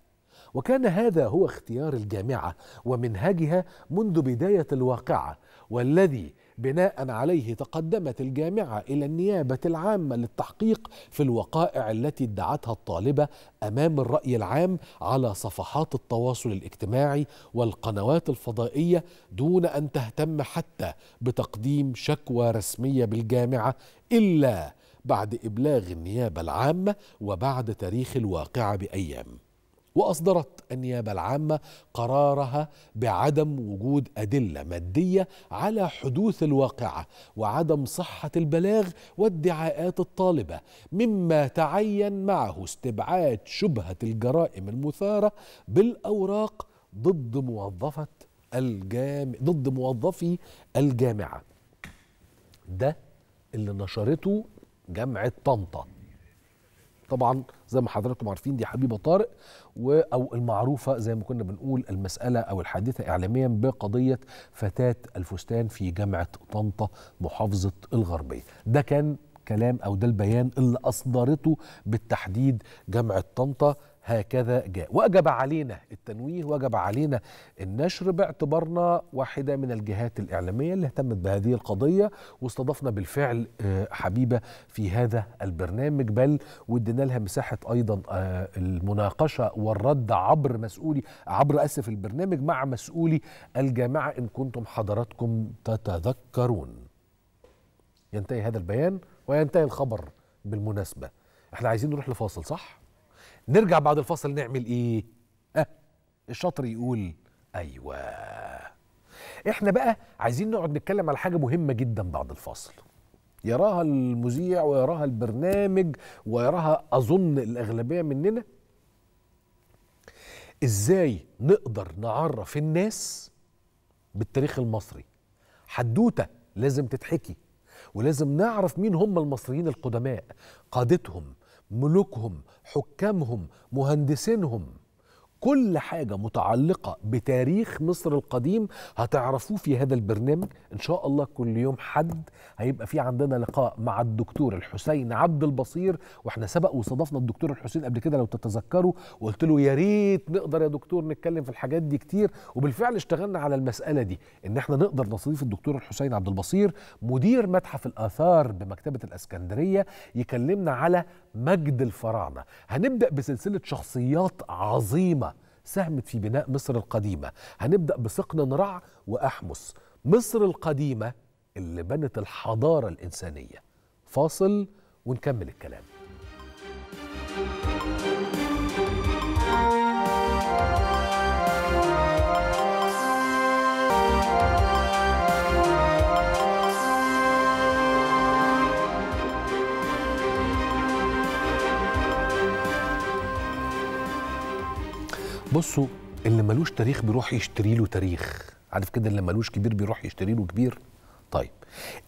وكان هذا هو اختيار الجامعه ومنهجها منذ بدايه الواقعه والذي بناء عليه تقدمت الجامعه الى النيابه العامه للتحقيق في الوقائع التي ادعتها الطالبه امام الراي العام على صفحات التواصل الاجتماعي والقنوات الفضائيه دون ان تهتم حتى بتقديم شكوى رسميه بالجامعه الا بعد ابلاغ النيابه العامه وبعد تاريخ الواقعه بايام وأصدرت النيابة العامة قرارها بعدم وجود أدلة مادية على حدوث الواقعة وعدم صحة البلاغ وادعاءات الطالبة مما تعين معه استبعاد شبهة الجرائم المثارة بالأوراق ضد موظفة الجام... ضد موظفي الجامعة ده اللي نشرته جامعة طنطا طبعا زي ما حضراتكم عارفين دي حبيبة طارق او المعروفه زي ما كنا بنقول المساله او الحادثه اعلاميا بقضيه فتاه الفستان في جامعه طنطا محافظه الغربيه ده كان كلام او ده البيان اللي اصدرته بالتحديد جامعه طنطا هكذا جاء وجب علينا التنويه وجب علينا النشر باعتبارنا واحدة من الجهات الإعلامية اللي اهتمت بهذه القضية واستضفنا بالفعل آه، حبيبة في هذا البرنامج بل ودينا لها مساحة أيضا آه، المناقشة والرد عبر مسؤولي عبر أسف البرنامج مع مسؤولي الجامعة إن كنتم حضراتكم تتذكرون ينتهي هذا البيان وينتهي الخبر بالمناسبة احنا عايزين نروح لفاصل صح؟ نرجع بعد الفاصل نعمل ايه ها الشاطر يقول ايوه احنا بقى عايزين نقعد نتكلم على حاجه مهمه جدا بعد الفاصل يراها المذيع ويراها البرنامج ويراها اظن الاغلبيه مننا ازاي نقدر نعرف الناس بالتاريخ المصري حدوته لازم تتحكي ولازم نعرف مين هم المصريين القدماء قادتهم ملوكهم حكامهم مهندسينهم كل حاجة متعلقة بتاريخ مصر القديم هتعرفوه في هذا البرنامج إن شاء الله كل يوم حد هيبقى في عندنا لقاء مع الدكتور الحسين عبد البصير وإحنا سبق واستضفنا الدكتور الحسين قبل كده لو تتذكروا وقلت له يا ريت نقدر يا دكتور نتكلم في الحاجات دي كتير وبالفعل اشتغلنا على المسألة دي إن إحنا نقدر نستضيف الدكتور الحسين عبد البصير مدير متحف الآثار بمكتبة الأسكندرية يكلمنا على مجد الفراعنة هنبدأ بسلسلة شخصيات عظيمة ساهمت في بناء مصر القديمة هنبدأ بسقن نرع وأحمس مصر القديمة اللي بنت الحضارة الإنسانية فاصل ونكمل الكلام بصوا اللي ملوش تاريخ بيروح يشتري له تاريخ عارف كده اللي ملوش كبير بيروح يشتري له كبير طيب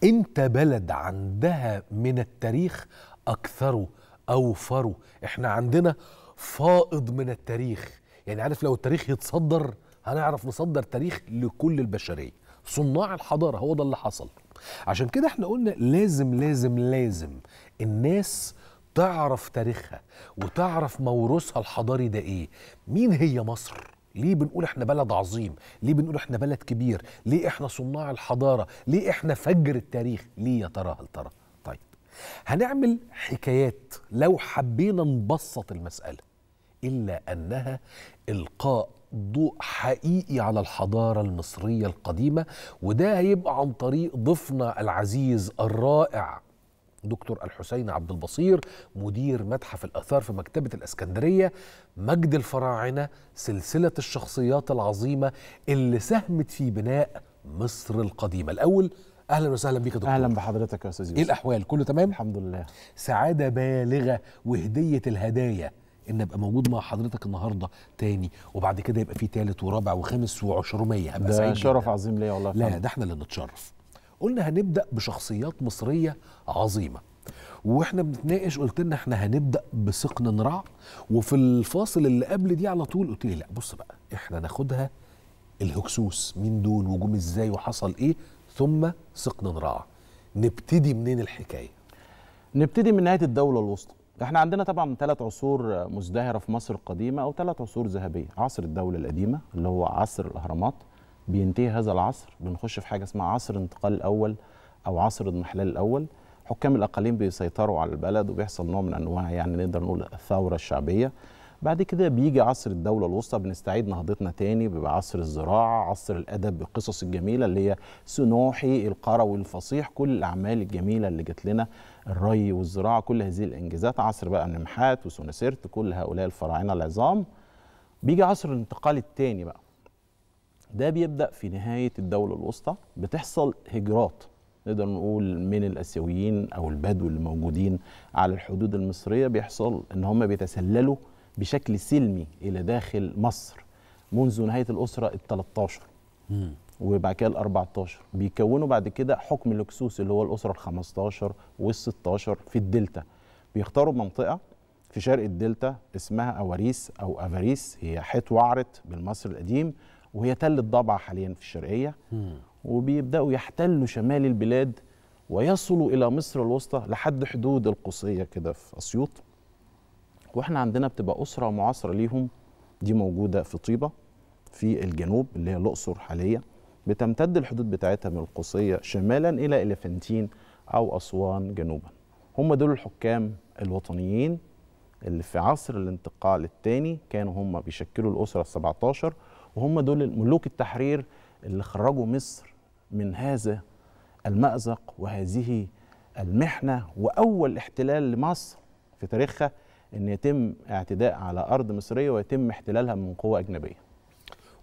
انت بلد عندها من التاريخ اكثره اوفره احنا عندنا فائض من التاريخ يعني عارف لو التاريخ يتصدر هنعرف نصدر تاريخ لكل البشريه صناع الحضاره هو ده اللي حصل عشان كده احنا قلنا لازم لازم لازم الناس تعرف تاريخها وتعرف موروثها الحضاري ده ايه مين هي مصر ليه بنقول احنا بلد عظيم ليه بنقول احنا بلد كبير ليه احنا صناع الحضاره ليه احنا فجر التاريخ ليه يا ترى هل ترى طيب هنعمل حكايات لو حبينا نبسط المساله الا انها القاء ضوء حقيقي على الحضاره المصريه القديمه وده هيبقى عن طريق ضيفنا العزيز الرائع دكتور الحسين عبد البصير مدير متحف الآثار في مكتبة الإسكندرية مجد الفراعنة سلسلة الشخصيات العظيمة اللي ساهمت في بناء مصر القديمة الأول اهلا وسهلا بيك يا دكتور اهلا بحضرتك يا استاذ ايه الاحوال كله تمام الحمد لله سعاده بالغه وهديه الهدايا ان ابقى موجود مع حضرتك النهارده تاني وبعد كده يبقى في ثالث ورابع وخامس وعشرمية هبقى سعيد شرف عظيم ليا والله لا ده احنا اللي نتشرف قلنا هنبدا بشخصيات مصريه عظيمه واحنا بنتناقش قلت لنا احنا هنبدا بسقن نرع وفي الفاصل اللي قبل دي على طول قلت لي لا بص بقى احنا ناخدها الهكسوس مين دول وجوم ازاي وحصل ايه ثم سقن نرع نبتدي منين الحكايه نبتدي من نهايه الدوله الوسطى احنا عندنا طبعا ثلاث عصور مزدهره في مصر القديمه او ثلاث عصور ذهبيه عصر الدوله القديمه اللي هو عصر الاهرامات بينتهي هذا العصر بنخش في حاجه اسمها عصر الانتقال الاول او عصر الاضمحلال الاول حكام الاقاليم بيسيطروا على البلد وبيحصل نوع من انواع يعني نقدر نقول الثوره الشعبيه بعد كده بيجي عصر الدولة الوسطى بنستعيد نهضتنا تاني بيبقى عصر الزراعة عصر الأدب بالقصص الجميلة اللي هي سنوحي القروي الفصيح كل الأعمال الجميلة اللي جت لنا الري والزراعة كل هذه الإنجازات عصر بقى النمحات وسونسيرت كل هؤلاء الفراعنة العظام بيجي عصر الانتقال التاني بقى ده بيبدا في نهايه الدوله الوسطى بتحصل هجرات نقدر نقول من الاسيويين او البدو اللي موجودين على الحدود المصريه بيحصل ان هم بيتسللوا بشكل سلمي الى داخل مصر منذ نهايه الاسره ال 13 وبعد كده ال 14 بيكونوا بعد كده حكم الاكسوس اللي هو الاسره ال 15 وال 16 في الدلتا بيختاروا منطقه في شرق الدلتا اسمها اواريس او افاريس هي حيط وعرت بالمصري القديم وهي تل الضبع حاليا في الشرقية وبيبدأوا يحتلوا شمال البلاد ويصلوا إلى مصر الوسطى لحد حدود القصية كده في أسيوط واحنا عندنا بتبقى أسرة معاصرة ليهم دي موجودة في طيبة في الجنوب اللي هي الأقصر حاليا بتمتد الحدود بتاعتها من القصية شمالا إلى إليفنتين أو أسوان جنوبا هم دول الحكام الوطنيين اللي في عصر الانتقال الثاني كانوا هم بيشكلوا الأسرة السبعتاشر 17 وهم دول ملوك التحرير اللي خرجوا مصر من هذا المأزق وهذه المحنة وأول احتلال لمصر في تاريخها أن يتم اعتداء على أرض مصرية ويتم احتلالها من قوة أجنبية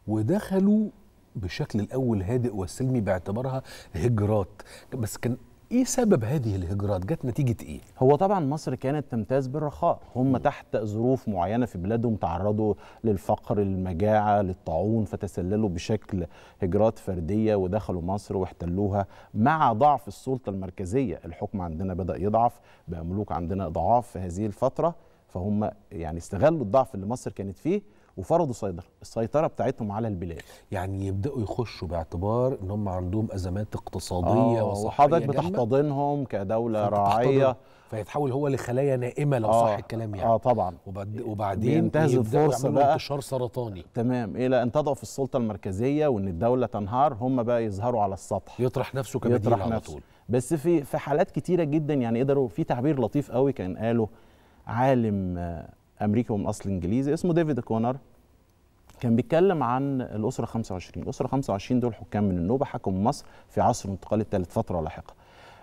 ودخلوا بشكل الاول هادئ وسلمي باعتبارها هجرات بس كان ايه سبب هذه الهجرات جت نتيجه ايه هو طبعا مصر كانت تمتاز بالرخاء هم م. تحت ظروف معينه في بلادهم تعرضوا للفقر المجاعه للطاعون فتسللوا بشكل هجرات فرديه ودخلوا مصر واحتلوها مع ضعف السلطه المركزيه الحكم عندنا بدا يضعف بقى ملوك عندنا ضعاف في هذه الفتره فهم يعني استغلوا الضعف اللي مصر كانت فيه وفرضوا سيطرة السيطرة بتاعتهم على البلاد يعني يبدأوا يخشوا باعتبار ان هم عندهم ازمات اقتصادية آه وحضرتك بتحتضنهم كدولة راعية فيتحول هو لخلايا نائمة لو آه صح الكلام يعني اه طبعا وبعد وبعدين ينتهز الفرصة بقى انتشار سرطاني تمام الى إيه ان تضعف السلطة المركزية وان الدولة تنهار هم بقى يظهروا على السطح يطرح نفسه كبديل يطرح على نفسه. طول بس في في حالات كتيرة جدا يعني قدروا في تعبير لطيف قوي كان قاله عالم آه، امريكي ومن اصل انجليزي اسمه ديفيد كونر كان بيتكلم عن الاسره 25 الاسره 25 دول حكام من النوبه حكموا مصر في عصر الانتقال الثالث فتره لاحقه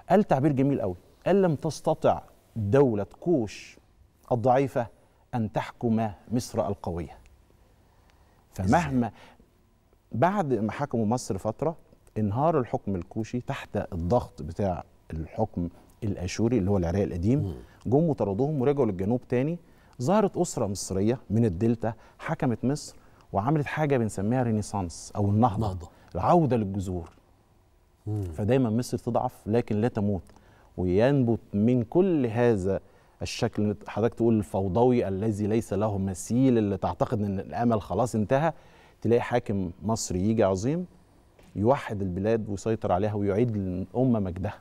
قال تعبير جميل قوي قال لم تستطع دوله كوش الضعيفه ان تحكم مصر القويه فمهما بعد ما حكموا مصر فتره انهار الحكم الكوشي تحت الضغط بتاع الحكم الاشوري اللي هو العراق القديم جم وطردوهم ورجعوا للجنوب تاني ظهرت أسرة مصرية من الدلتا حكمت مصر وعملت حاجة بنسميها رينيسانس أو النهضة نهضة. العودة للجذور فدايما مصر تضعف لكن لا تموت وينبت من كل هذا الشكل حضرتك تقول الفوضوي الذي ليس له مثيل اللي تعتقد ان الامل خلاص انتهى تلاقي حاكم مصري يجي عظيم يوحد البلاد ويسيطر عليها ويعيد الامه مجدها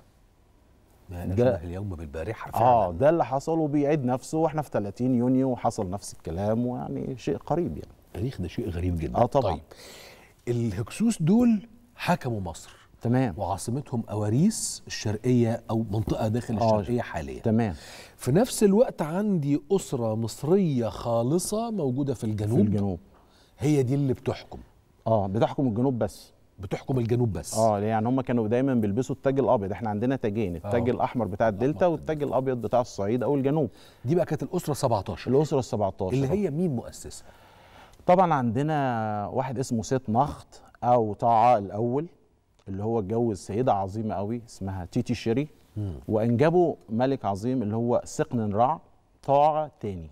ده اليوم بالبارحه آه، فعلا اه ده اللي حصل وبيعيد نفسه واحنا في 30 يونيو وحصل نفس الكلام ويعني شيء قريب يعني التاريخ ده شيء غريب جدا اه طبعا طيب الهكسوس دول حكموا مصر تمام وعاصمتهم اواريس الشرقيه او منطقه داخل آه الشرقيه حاليا تمام في نفس الوقت عندي اسره مصريه خالصه موجوده في الجنوب في الجنوب هي دي اللي بتحكم اه بتحكم الجنوب بس بتحكم الجنوب بس اه يعني هم كانوا دايما بيلبسوا التاج الابيض احنا عندنا تاجين آه. التاج أوه. الاحمر بتاع الدلتا آه. والتاج الابيض بتاع الصعيد او الجنوب دي بقى كانت الاسره 17 الاسره ال17 اللي هي مين مؤسسها طبعا عندنا واحد اسمه سيت نخت او طاعة الاول اللي هو اتجوز سيده عظيمه قوي اسمها تيتي شيري وانجبوا ملك عظيم اللي هو سقن رع طاعة تاني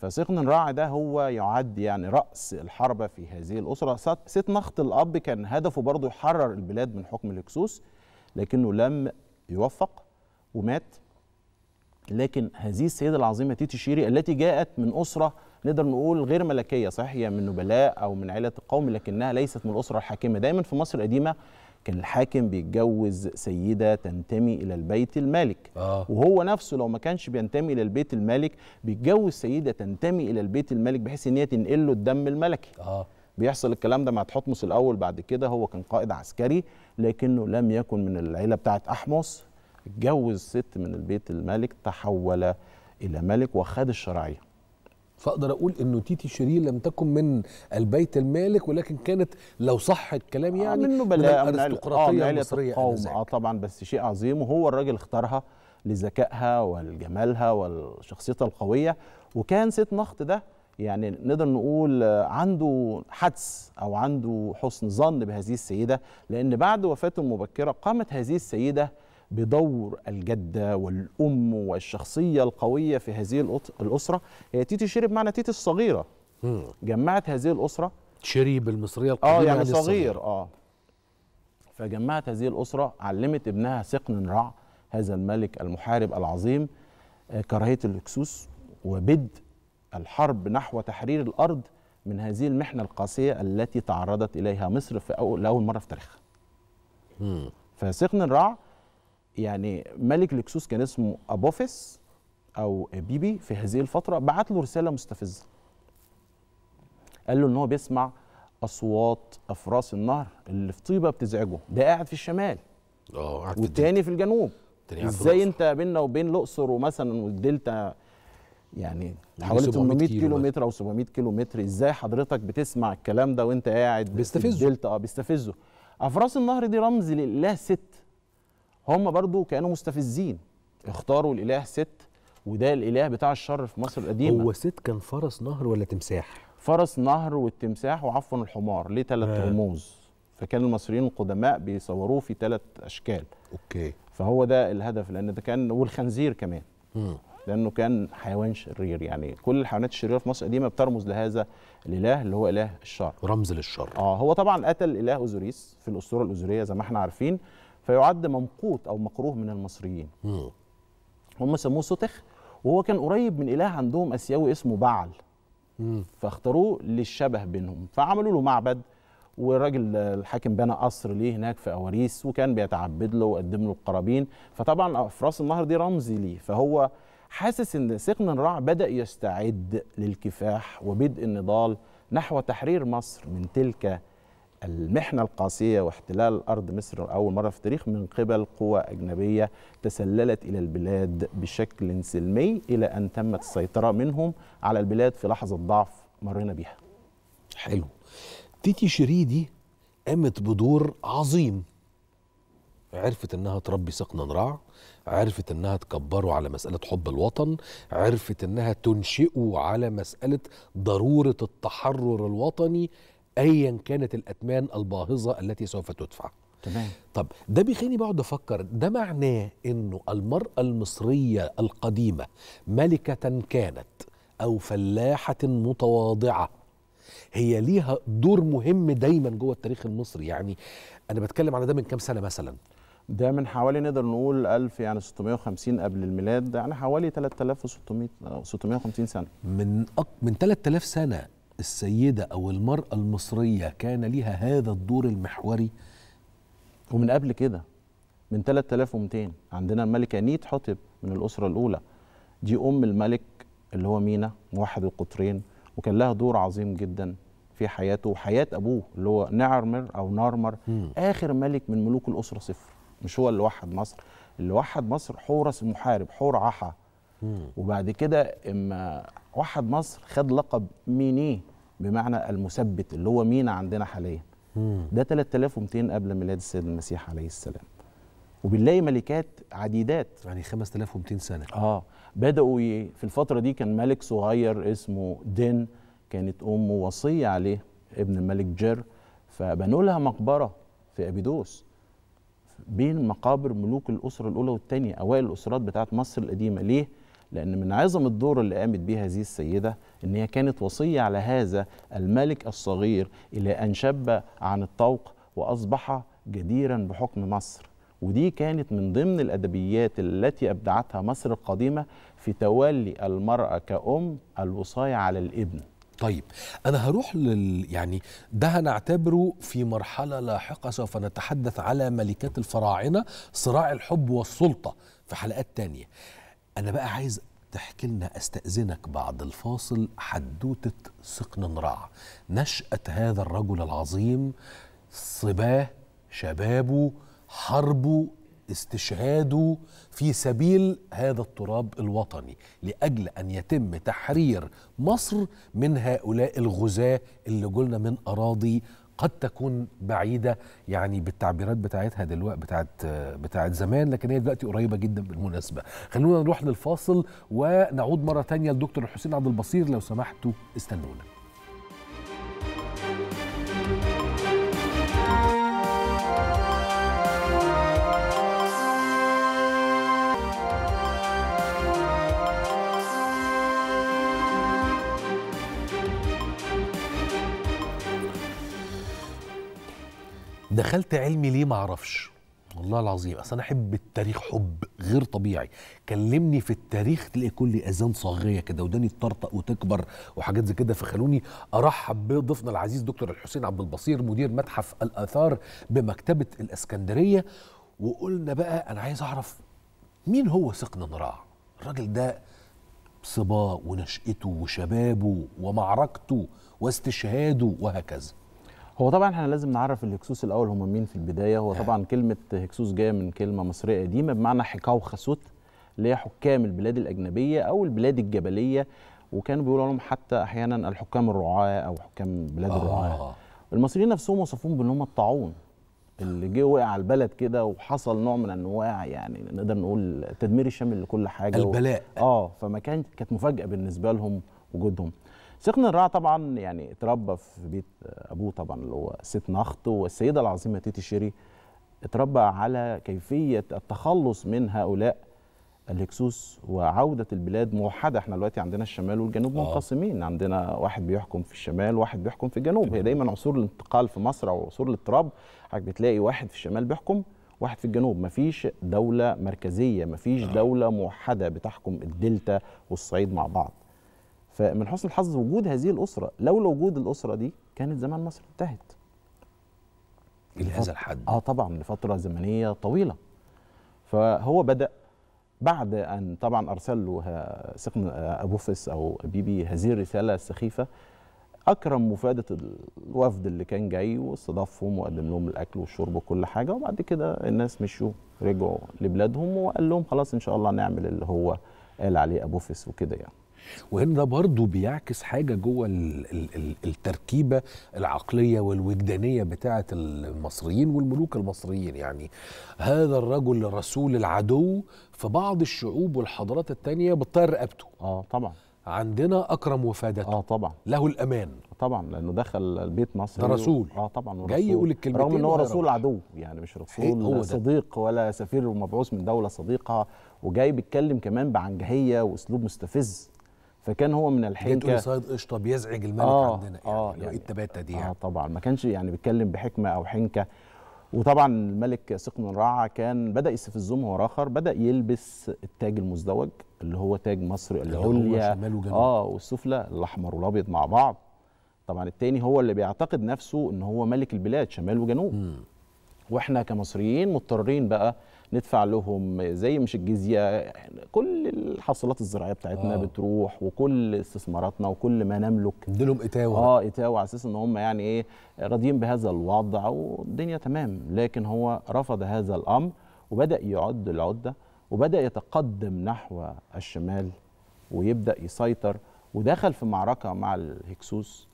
فسقن الرع ده هو يعد يعني رأس الحربة في هذه الأسرة ست نخت الأب كان هدفه برضه يحرر البلاد من حكم الهكسوس لكنه لم يوفق ومات لكن هذه السيدة العظيمة تيتي شيري التي جاءت من أسرة نقدر نقول غير ملكية صحيح هي من نبلاء أو من عائلة القوم لكنها ليست من الأسرة الحاكمة دايما في مصر القديمة كان الحاكم بيتجوز سيدة تنتمي إلى البيت المالك آه. وهو نفسه لو ما كانش بينتمي إلى البيت المالك بيتجوز سيدة تنتمي إلى البيت المالك بحيث إن هي تنقل له الدم الملكي آه. بيحصل الكلام ده مع تحتمس الأول بعد كده هو كان قائد عسكري لكنه لم يكن من العيلة بتاعة أحمص اتجوز ست من البيت المالك تحول إلى ملك وخد الشرعية فاقدر اقول انه تيتي شيرين لم تكن من البيت المالك ولكن كانت لو صح الكلام آه، يعني آه منه بلاء من الارستقراطيه آه، المصريه اه طبعا بس شيء عظيم وهو الراجل اختارها لذكائها ولجمالها ولشخصيتها القويه وكان سيت نخط ده يعني نقدر نقول عنده حدس او عنده حسن ظن بهذه السيده لان بعد وفاته المبكره قامت هذه السيده بدور الجده والام والشخصيه القويه في هذه الاسره هي تيتي شيري بمعنى تيتي الصغيره جمعت هذه الاسره شيري بالمصريه آه، القديمه اه يعني صغير, اه فجمعت هذه الاسره علمت ابنها سقن رع هذا الملك المحارب العظيم آه، كراهيه الهكسوس وبدء الحرب نحو تحرير الارض من هذه المحنه القاسيه التي تعرضت اليها مصر في أول لاول مره في تاريخها. فسقن الرع يعني ملك لكسوس كان اسمه ابوفيس او بيبي في هذه الفتره بعت له رساله مستفزه قال له ان هو بيسمع اصوات افراس النهر اللي في طيبه بتزعجه ده قاعد في الشمال اه والتاني في الجنوب ازاي انت بيننا وبين الاقصر ومثلا والدلتا يعني, يعني حوالي 800 كيلو متر او 700 كيلو متر ازاي حضرتك بتسمع الكلام ده وانت قاعد بيستفزه الدلتا اه بيستفزه افراس النهر دي رمز لله ست هم برضو كانوا مستفزين اختاروا الاله ست وده الاله بتاع الشر في مصر القديمه هو ست كان فرس نهر ولا تمساح فرس نهر والتمساح وعفوا الحمار ليه ثلاث آه. رموز فكان المصريين القدماء بيصوروه في ثلاث اشكال اوكي فهو ده الهدف لان ده كان والخنزير كمان م. لانه كان حيوان شرير يعني كل الحيوانات الشريره في مصر القديمه بترمز لهذا الاله اللي هو اله الشر رمز للشر اه هو طبعا قتل اله اوزوريس في الاسطوره الاوزوريه زي ما احنا عارفين فيعد ممقوت او مكروه من المصريين هم سموه سوتخ وهو كان قريب من اله عندهم اسيوي اسمه بعل فاختاروه للشبه بينهم فعملوا له معبد والراجل الحاكم بنى قصر ليه هناك في اوريس وكان بيتعبد له وقدم له القرابين فطبعا افراس النهر دي رمزي ليه فهو حاسس ان سقن الرع بدا يستعد للكفاح وبدء النضال نحو تحرير مصر من تلك المحنة القاسية واحتلال أرض مصر أول مرة في التاريخ من قبل قوى أجنبية تسللت إلى البلاد بشكل سلمي إلى أن تمت السيطرة منهم على البلاد في لحظة ضعف مرينا بيها حلو تيتي شريدي قامت بدور عظيم عرفت انها تربي سقنا نراع عرفت انها تكبره على مساله حب الوطن عرفت انها تنشئه على مساله ضروره التحرر الوطني ايا كانت الاتمان الباهظه التي سوف تدفع تمام طب ده بيخليني بقعد افكر ده معناه انه المراه المصريه القديمه ملكه كانت او فلاحه متواضعه هي ليها دور مهم دايما جوه التاريخ المصري يعني انا بتكلم على ده من كام سنه مثلا ده من حوالي نقدر نقول 1000 يعني 650 قبل الميلاد يعني حوالي 3600 650 سنه من أق... من 3000 سنه السيدة أو المرأة المصرية كان ليها هذا الدور المحوري ومن قبل كده من 3200 عندنا الملكة نيت حطب من الأسرة الأولى دي أم الملك اللي هو مينا موحد القطرين وكان لها دور عظيم جدا في حياته وحياة أبوه اللي هو نعرمر أو نارمر آخر ملك من ملوك الأسرة صفر مش هو اللي وحد مصر اللي وحد مصر حورس المحارب حور عحا وبعد كده اما وحد مصر خد لقب ميني بمعنى المثبت اللي هو مينا عندنا حاليا ده 3200 قبل ميلاد السيد المسيح عليه السلام وبنلاقي ملكات عديدات يعني 5200 سنه اه بداوا في الفتره دي كان ملك صغير اسمه دين كانت امه وصيه عليه ابن الملك جر فبنوا لها مقبره في ابيدوس بين مقابر ملوك الاسره الاولى والثانيه اوائل الاسرات بتاعت مصر القديمه ليه لأن من عظم الدور اللي قامت بيه هذه السيدة إن هي كانت وصية على هذا الملك الصغير إلى أن شب عن الطوق وأصبح جديرا بحكم مصر ودي كانت من ضمن الأدبيات التي أبدعتها مصر القديمة في تولي المرأة كأم الوصاية على الابن طيب انا هروح لل يعني ده هنعتبره في مرحله لاحقه سوف نتحدث على ملكات الفراعنه صراع الحب والسلطه في حلقات تانيه أنا بقى عايز تحكي لنا استأذنك بعد الفاصل حدوتة سقن نراع نشأة هذا الرجل العظيم صباه شبابه حربه استشهاده في سبيل هذا التراب الوطني لاجل ان يتم تحرير مصر من هؤلاء الغزاه اللي قلنا من اراضي قد تكون بعيده يعني بالتعبيرات بتاعتها دلوقتي بتاعت بتاعت زمان لكن هي دلوقتي قريبه جدا بالمناسبه خلونا نروح للفاصل ونعود مره تانية لدكتور حسين عبد البصير لو سمحتوا استنونا دخلت علمي ليه معرفش والله العظيم اصل انا احب التاريخ حب غير طبيعي كلمني في التاريخ تلاقي كل اذان صاغيه كده وداني تطرطق وتكبر وحاجات زي كده فخلوني ارحب بضيفنا العزيز دكتور الحسين عبد البصير مدير متحف الاثار بمكتبه الاسكندريه وقلنا بقى انا عايز اعرف مين هو سقن نراع الراجل ده صباه ونشأته وشبابه ومعركته واستشهاده وهكذا هو طبعا احنا لازم نعرف الهكسوس الاول هم مين في البدايه هو طبعا كلمه هكسوس جايه من كلمه مصريه قديمه بمعنى حكاو خسوت اللي هي حكام البلاد الاجنبيه او البلاد الجبليه وكانوا بيقولوا لهم حتى احيانا الحكام الرعاه او حكام بلاد آه. الرعاه المصريين نفسهم وصفوهم بان هم الطاعون اللي جه وقع على البلد كده وحصل نوع من انواع يعني نقدر نقول تدمير الشامل لكل حاجه البلاء و... اه فما كانت كانت مفاجاه بالنسبه لهم وجودهم سيقن الرع طبعا يعني اتربى في بيت ابوه طبعا اللي هو ست نخت والسيده العظيمه تيتي شيري اتربى على كيفيه التخلص من هؤلاء الهكسوس وعودة البلاد موحدة احنا دلوقتي عندنا الشمال والجنوب آه. منقسمين عندنا واحد بيحكم في الشمال واحد بيحكم في الجنوب هي دايما عصور الانتقال في مصر او عصور الاضطراب حضرتك بتلاقي واحد في الشمال بيحكم واحد في الجنوب مفيش دولة مركزية مفيش آه. دولة موحدة بتحكم الدلتا والصعيد مع بعض فمن حسن الحظ وجود هذه الاسره لولا وجود الاسره دي كانت زمان مصر انتهت الى هذا الحد اه طبعا لفتره زمنيه طويله فهو بدا بعد ان طبعا ارسل له سقن آه، ابوفس او بيبي هذه الرساله السخيفه اكرم مفاده الوفد اللي كان جاي واستضافهم وقدم لهم الاكل والشرب وكل حاجه وبعد كده الناس مشوا رجعوا لبلادهم وقال لهم خلاص ان شاء الله نعمل اللي هو قال عليه ابوفس وكده يعني وهنا ده برضه بيعكس حاجه جوه التركيبه العقليه والوجدانيه بتاعه المصريين والملوك المصريين يعني هذا الرجل رسول العدو في بعض الشعوب والحضارات التانية بتطير رقبته اه طبعا عندنا اكرم وفادته اه طبعا له الامان آه، طبعا لانه دخل بيت مصر ده رسول اه طبعا رسول جاي يقول الكلمتين رغم ان هو رسول عدو يعني مش إيه، رسول هو صديق ولا سفير مبعوث من دوله صديقه وجاي بيتكلم كمان بعنجهيه واسلوب مستفز فكان هو من الحين تقول سيد قشطه بيزعج الملك آه عندنا يعني اه يعني إيه التباته دي يعني. اه طبعا ما كانش يعني بيتكلم بحكمه او حنكه وطبعا الملك من الرعا كان بدا يستفزهم هو اخر بدا يلبس التاج المزدوج اللي هو تاج مصر العليا اه والسفلى الاحمر والابيض مع بعض طبعا التاني هو اللي بيعتقد نفسه ان هو ملك البلاد شمال وجنوب م. واحنا كمصريين مضطرين بقى ندفع لهم زي مش الجزيه كل الحصلات الزراعيه بتاعتنا آه. بتروح وكل استثماراتنا وكل ما نملك نديلهم اتاوه اه اتاوه على اساس ان هم يعني ايه راضيين بهذا الوضع والدنيا تمام لكن هو رفض هذا الامر وبدا يعد العده وبدا يتقدم نحو الشمال ويبدا يسيطر ودخل في معركه مع الهكسوس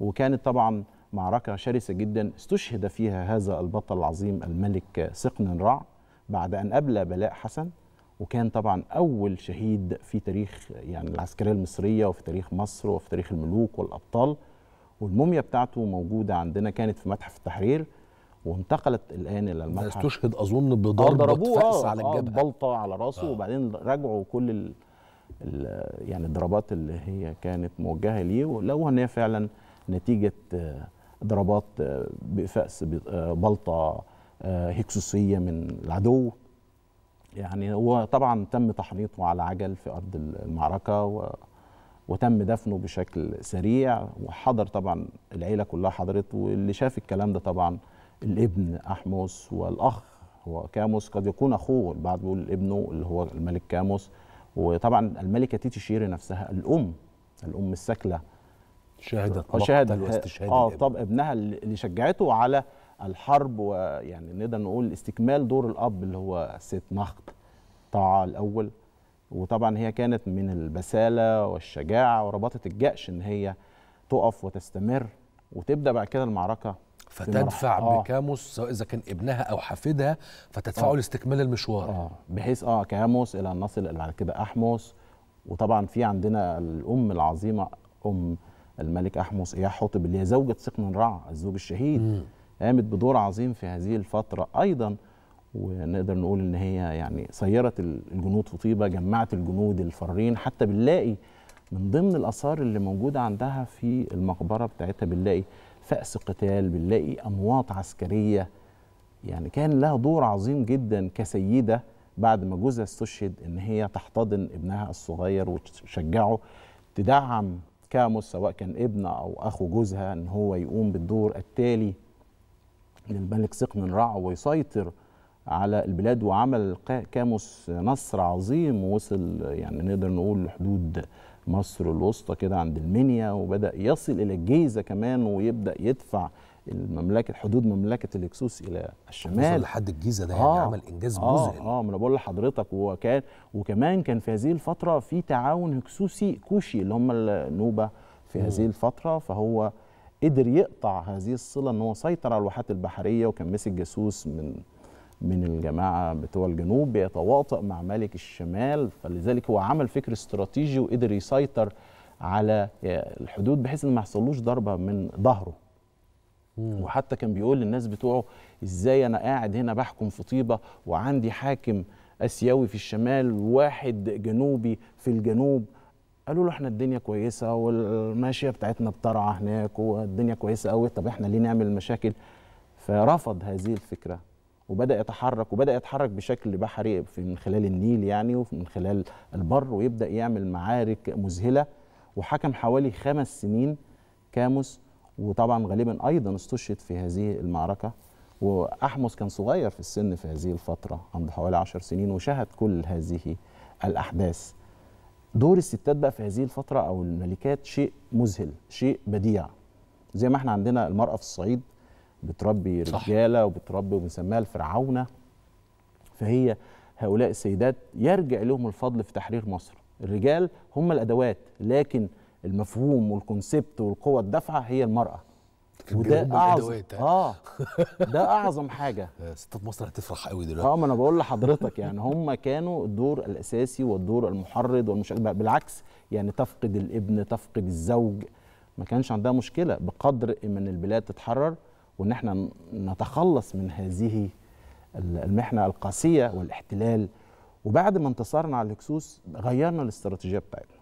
وكانت طبعا معركه شرسه جدا استشهد فيها هذا البطل العظيم الملك سقن رع بعد أن أبلى بلاء حسن وكان طبعا أول شهيد في تاريخ يعني العسكرية المصرية وفي تاريخ مصر وفي تاريخ الملوك والأبطال والموميا بتاعته موجودة عندنا كانت في متحف التحرير وانتقلت الان الى المتحف استشهد اظن بضربه فأس آه، على آه، الجبهه بلطه على راسه آه. وبعدين رجعوا كل الـ الـ يعني الضربات اللي هي كانت موجهه ليه ولو ان هي فعلا نتيجه آه، ضربات بفاس بلطه آه، هكسوسيه من العدو يعني هو طبعا تم تحنيطه على عجل في ارض المعركه و وتم دفنه بشكل سريع وحضر طبعا العيله كلها حضرت واللي شاف الكلام ده طبعا الابن أحموس والاخ هو كاموس قد يكون اخوه البعض بيقول ابنه اللي هو الملك كاموس وطبعا الملكه تيتي شيري نفسها الام الام الساكله شهدت مقتل اه طب آه، ابنها اللي شجعته على الحرب ويعني نقدر نقول استكمال دور الاب اللي هو سيت نخت طاعه الاول وطبعا هي كانت من البساله والشجاعه وربطت الجأش ان هي تقف وتستمر وتبدا بعد كده المعركه فتدفع آه. بكاموس سواء اذا كان ابنها او حفيدها فتدفعه آه. لاستكمال المشوار آه. بحيث اه كاموس الى ان نصل بعد كده احموس وطبعا في عندنا الام العظيمه ام الملك احموس اياح حطب اللي هي زوجة سقن رع الزوج الشهيد م. قامت بدور عظيم في هذه الفترة أيضا ونقدر نقول ان هي يعني سيرت الجنود في طيبه جمعت الجنود الفارين حتى بنلاقي من ضمن الاثار اللي موجوده عندها في المقبره بتاعتها بنلاقي فأس قتال بنلاقي امواط عسكريه يعني كان لها دور عظيم جدا كسيده بعد ما جوزها استشهد ان هي تحتضن ابنها الصغير وتشجعه تدعم كاموس سواء كان ابن او اخو جوزها ان هو يقوم بالدور التالي الملك سقن رعى ويسيطر على البلاد وعمل كاموس نصر عظيم ووصل يعني نقدر نقول لحدود مصر الوسطى كده عند المنيا وبدا يصل الى الجيزه كمان ويبدا يدفع المملكه حدود مملكه الهكسوس الى الشمال لحد الجيزه ده يعني آه عمل انجاز آه مذهل اه ما انا بقول لحضرتك وكان وكمان كان في هذه الفتره في تعاون هكسوسي كوشي اللي هم النوبه في هذه الفتره فهو قدر يقطع هذه الصله ان هو سيطر على الواحات البحريه وكان مسك جاسوس من من الجماعه بتوع الجنوب بيتواطأ مع ملك الشمال فلذلك هو عمل فكر استراتيجي وقدر يسيطر على آه، الحدود بحيث ان ما يحصلوش ضربه من ظهره وحتى كان بيقول للناس بتوعه ازاي انا قاعد هنا بحكم في طيبه وعندي حاكم اسيوي في الشمال وواحد جنوبي في الجنوب قالوا له احنا الدنيا كويسه والماشيه بتاعتنا بترعى هناك والدنيا كويسه قوي طب احنا ليه نعمل مشاكل فرفض هذه الفكره وبدا يتحرك وبدا يتحرك بشكل بحري في من خلال النيل يعني ومن خلال البر ويبدا يعمل معارك مذهله وحكم حوالي خمس سنين كاموس وطبعا غالبا ايضا استشهد في هذه المعركه واحمس كان صغير في السن في هذه الفتره عنده حوالي 10 سنين وشهد كل هذه الاحداث دور الستات بقى في هذه الفتره او الملكات شيء مذهل شيء بديع زي ما احنا عندنا المراه في الصعيد بتربي رجاله وبتربي وبنسميها الفرعونه فهي هؤلاء السيدات يرجع لهم الفضل في تحرير مصر الرجال هم الادوات لكن المفهوم والكونسبت والقوه الدافعه هي المراه وده اعظم اه ده اعظم حاجه آه، ستات مصر هتفرح قوي دلوقتي اه ما انا بقول لحضرتك يعني هم كانوا الدور الاساسي والدور المحرض والمش بالعكس يعني تفقد الابن تفقد الزوج ما كانش عندها مشكله بقدر ان البلاد تتحرر وان احنا نتخلص من هذه المحنه القاسيه والاحتلال وبعد ما انتصرنا على الهكسوس غيرنا الاستراتيجيه بتاعتنا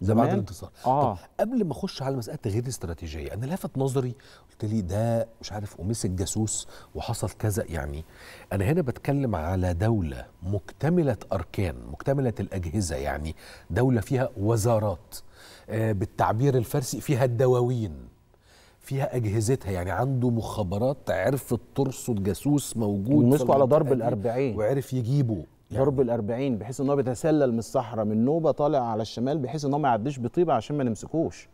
ده بعد الانتصار آه. طب قبل ما اخش على مساله تغيير الاستراتيجيه انا لفت نظري قلت لي ده مش عارف ومسك الجاسوس وحصل كذا يعني انا هنا بتكلم على دوله مكتمله اركان مكتمله الاجهزه يعني دوله فيها وزارات آه بالتعبير الفارسي فيها الدواوين فيها اجهزتها يعني عنده مخابرات عرفت ترصد جاسوس موجود ومسكوا على ضرب الأربعين وعرف يجيبه قرب ال 40 بحيث ان هو بيتسلل من الصحراء من نوبه طالع على الشمال بحيث ان هو ما يعديش بطيبه عشان ما نمسكوش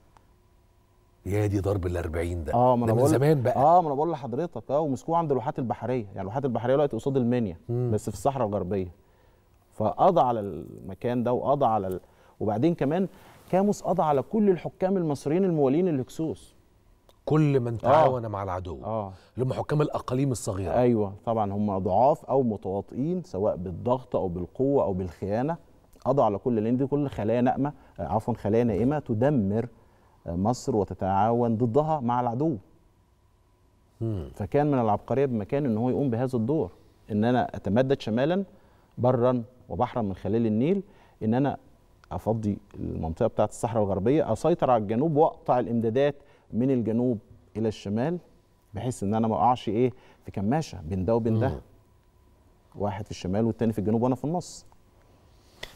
يا دي ضرب ال 40 ده اه ما انا بقول زمان بقى اه ما انا بقول لحضرتك اه ومسكوه عند الواحات البحريه يعني الواحات البحريه دلوقتي قصاد المنيا بس في الصحراء الغربيه فقضى على المكان ده وقضى على ال... وبعدين كمان كاموس قضى على كل الحكام المصريين الموالين للهكسوس كل من آه. تعاون آه. مع العدو آه. اللي هم حكام الاقاليم الصغيره ايوه طبعا هم ضعاف او متواطئين سواء بالضغط او بالقوه او بالخيانه قضوا على كل لان دي كل خلايا نائمه آه، عفوا خلايا نائمه تدمر آه، مصر وتتعاون ضدها مع العدو مم. فكان من العبقريه بمكان ان هو يقوم بهذا الدور ان انا اتمدد شمالا برا وبحرا من خلال النيل ان انا افضي المنطقه بتاعه الصحراء الغربيه اسيطر على الجنوب واقطع الامدادات من الجنوب الى الشمال بحيث ان انا ما اقعش ايه في كماشه بين ده وبين ده واحد في الشمال والتاني في الجنوب وانا في النص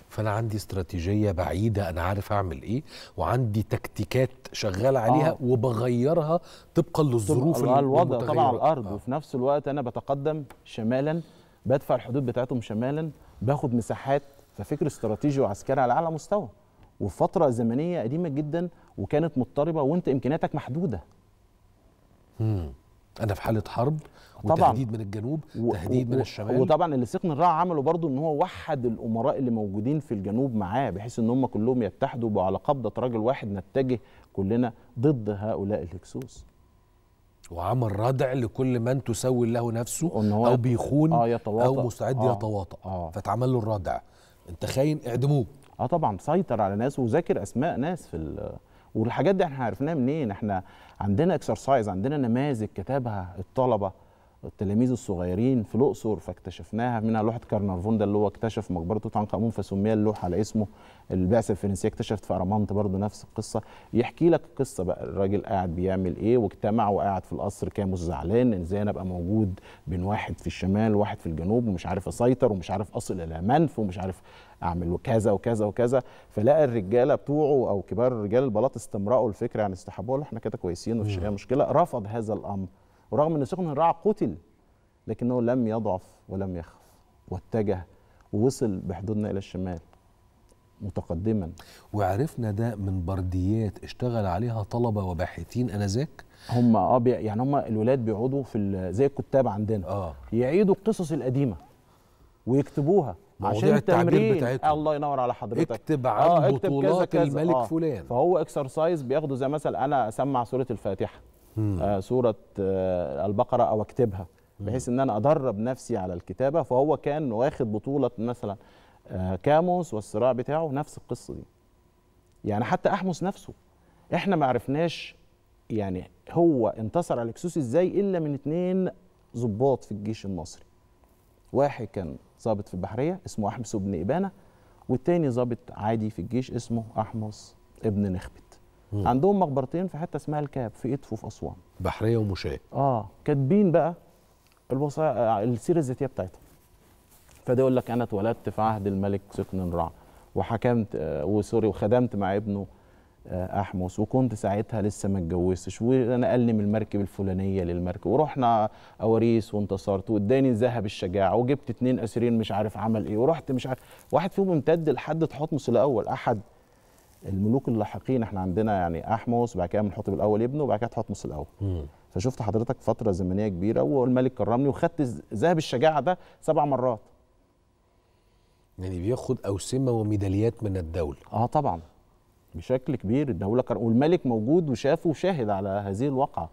فانا عندي استراتيجيه بعيده انا عارف اعمل ايه وعندي تكتيكات شغال عليها آه. وبغيرها طبقا للظروف طبعا الوضع طبعا الارض آه. وفي نفس الوقت انا بتقدم شمالا بدفع الحدود بتاعتهم شمالا باخد مساحات ففكر استراتيجي وعسكري على اعلى مستوى وفي فتره زمنيه قديمه جدا وكانت مضطربه وانت امكانياتك محدوده مم. انا في حاله حرب وتهديد من الجنوب وتهديد من الشمال وطبعا اللي سيقن الرع عمله برضه ان هو وحد الامراء اللي موجودين في الجنوب معاه بحيث ان هم كلهم يتحدوا وعلى قبضه رجل واحد نتجه كلنا ضد هؤلاء الهكسوس وعمل ردع لكل من تسوي له نفسه إن هو او بيخون آه او مستعد آه. يتواطا آه. فتعمل له الردع انت خاين اعدموه اه طبعا سيطر على ناس وذاكر اسماء ناس في والحاجات دي احنا عرفناها منين احنا عندنا اكسرسايز عندنا نماذج كتبها الطلبه التلاميذ الصغيرين في الاقصر فاكتشفناها منها لوحه كارنارفون ده اللي هو اكتشف مقبره توت عنخ امون فسمي اللوحه على اسمه البعثه الفرنسيه اكتشفت في ارمانت برضه نفس القصه يحكي لك القصه بقى الراجل قاعد بيعمل ايه واجتمع وقاعد في القصر كاموس زعلان ان ازاي انا ابقى موجود بين واحد في الشمال وواحد في الجنوب ومش عارف اسيطر ومش عارف اصل الى منف ومش عارف اعمل كذا وكذا وكذا فلقى الرجاله بتوعه او كبار رجال البلاط استمرأوا الفكره يعني استحبوها احنا كده كويسين ومفيش اي مشكله رفض هذا الامر ورغم ان سخن الرع قتل لكنه لم يضعف ولم يخف واتجه ووصل بحدودنا الى الشمال متقدما وعرفنا ده من برديات اشتغل عليها طلبه وباحثين انذاك هم اه يعني هم الولاد بيقعدوا في زي الكتاب عندنا آه. يعيدوا القصص القديمه ويكتبوها عشان التعبير بتاعتهم. الله ينور على حضرتك اكتب عن آه بطولات كذا كذا. الملك آه. فلان فهو اكسرسايز بياخده زي مثلا انا اسمع سوره الفاتحه آه، سوره آه، البقره او اكتبها بحيث ان انا ادرب نفسي على الكتابه فهو كان واخد بطوله مثلا آه، كاموس والصراع بتاعه نفس القصه دي يعني حتى احمس نفسه احنا ما عرفناش يعني هو انتصر على الكسوس ازاي الا من اتنين ضباط في الجيش المصري واحد كان ضابط في البحريه اسمه احمس بن ابانه والتاني ضابط عادي في الجيش اسمه احمس ابن نخبت مم. عندهم مقبرتين في حته اسمها الكاب في ادفو في اسوان بحريه ومشاه اه كاتبين بقى الوصايا آه، السيره الذاتيه بتاعتهم فده يقول لك انا اتولدت في عهد الملك سكن رع وحكمت آه وسوري وخدمت مع ابنه آه احمس وكنت ساعتها لسه ما اتجوزتش وانا قال من المركب الفلانيه للمركب ورحنا اوريس وانتصرت واداني ذهب الشجاعه وجبت اتنين اسيرين مش عارف عمل ايه ورحت مش عارف واحد فيهم امتد لحد تحطمس الاول احد الملوك اللاحقين احنا عندنا يعني احمس وبعد كده منحطم الاول ابنه وبعد كده تحتمس الاول مم. فشفت حضرتك فتره زمنيه كبيره والملك كرمني وخدت ذهب الشجاعه ده سبع مرات يعني بياخد اوسمه وميداليات من الدوله اه طبعا بشكل كبير الدوله كر... والملك موجود وشافه وشاهد على هذه الواقعه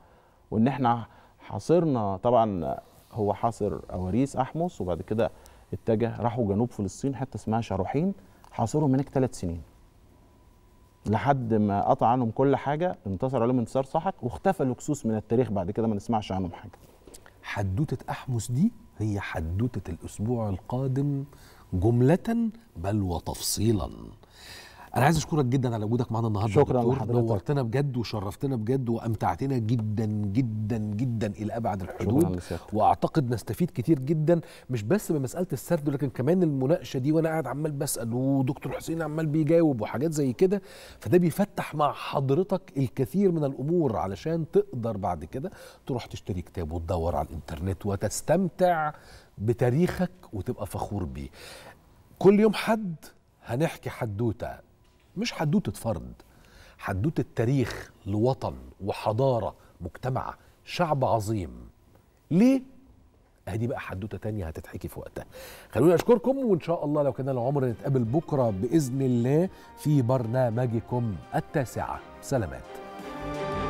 وان احنا حاصرنا طبعا هو حاصر اواريس احمس وبعد كده اتجه راحوا جنوب فلسطين حته اسمها شاروحين حاصرهم هناك ثلاث سنين لحد ما قطع عنهم كل حاجه انتصر عليهم انتصار سحق واختفى الهكسوس من التاريخ بعد كده ما نسمعش عنهم حاجه حدوته احمس دي هي حدوته الاسبوع القادم جمله بل وتفصيلا انا عايز اشكرك جدا على وجودك معانا النهارده شكرا لحضرتك نورتنا بجد وشرفتنا بجد وامتعتنا جدا جدا جدا الى ابعد الحدود واعتقد نستفيد كتير جدا مش بس بمساله السرد لكن كمان المناقشه دي وانا قاعد عمال بسال ودكتور حسين عمال بيجاوب وحاجات زي كده فده بيفتح مع حضرتك الكثير من الامور علشان تقدر بعد كده تروح تشتري كتاب وتدور على الانترنت وتستمتع بتاريخك وتبقى فخور بيه كل يوم حد هنحكي حدوته مش حدوته فرد حدوته تاريخ لوطن وحضاره مجتمع شعب عظيم ليه اهي بقى حدوته تانية هتتحكي في وقتها خلوني اشكركم وان شاء الله لو كان العمر نتقابل بكره باذن الله في برنامجكم التاسعه سلامات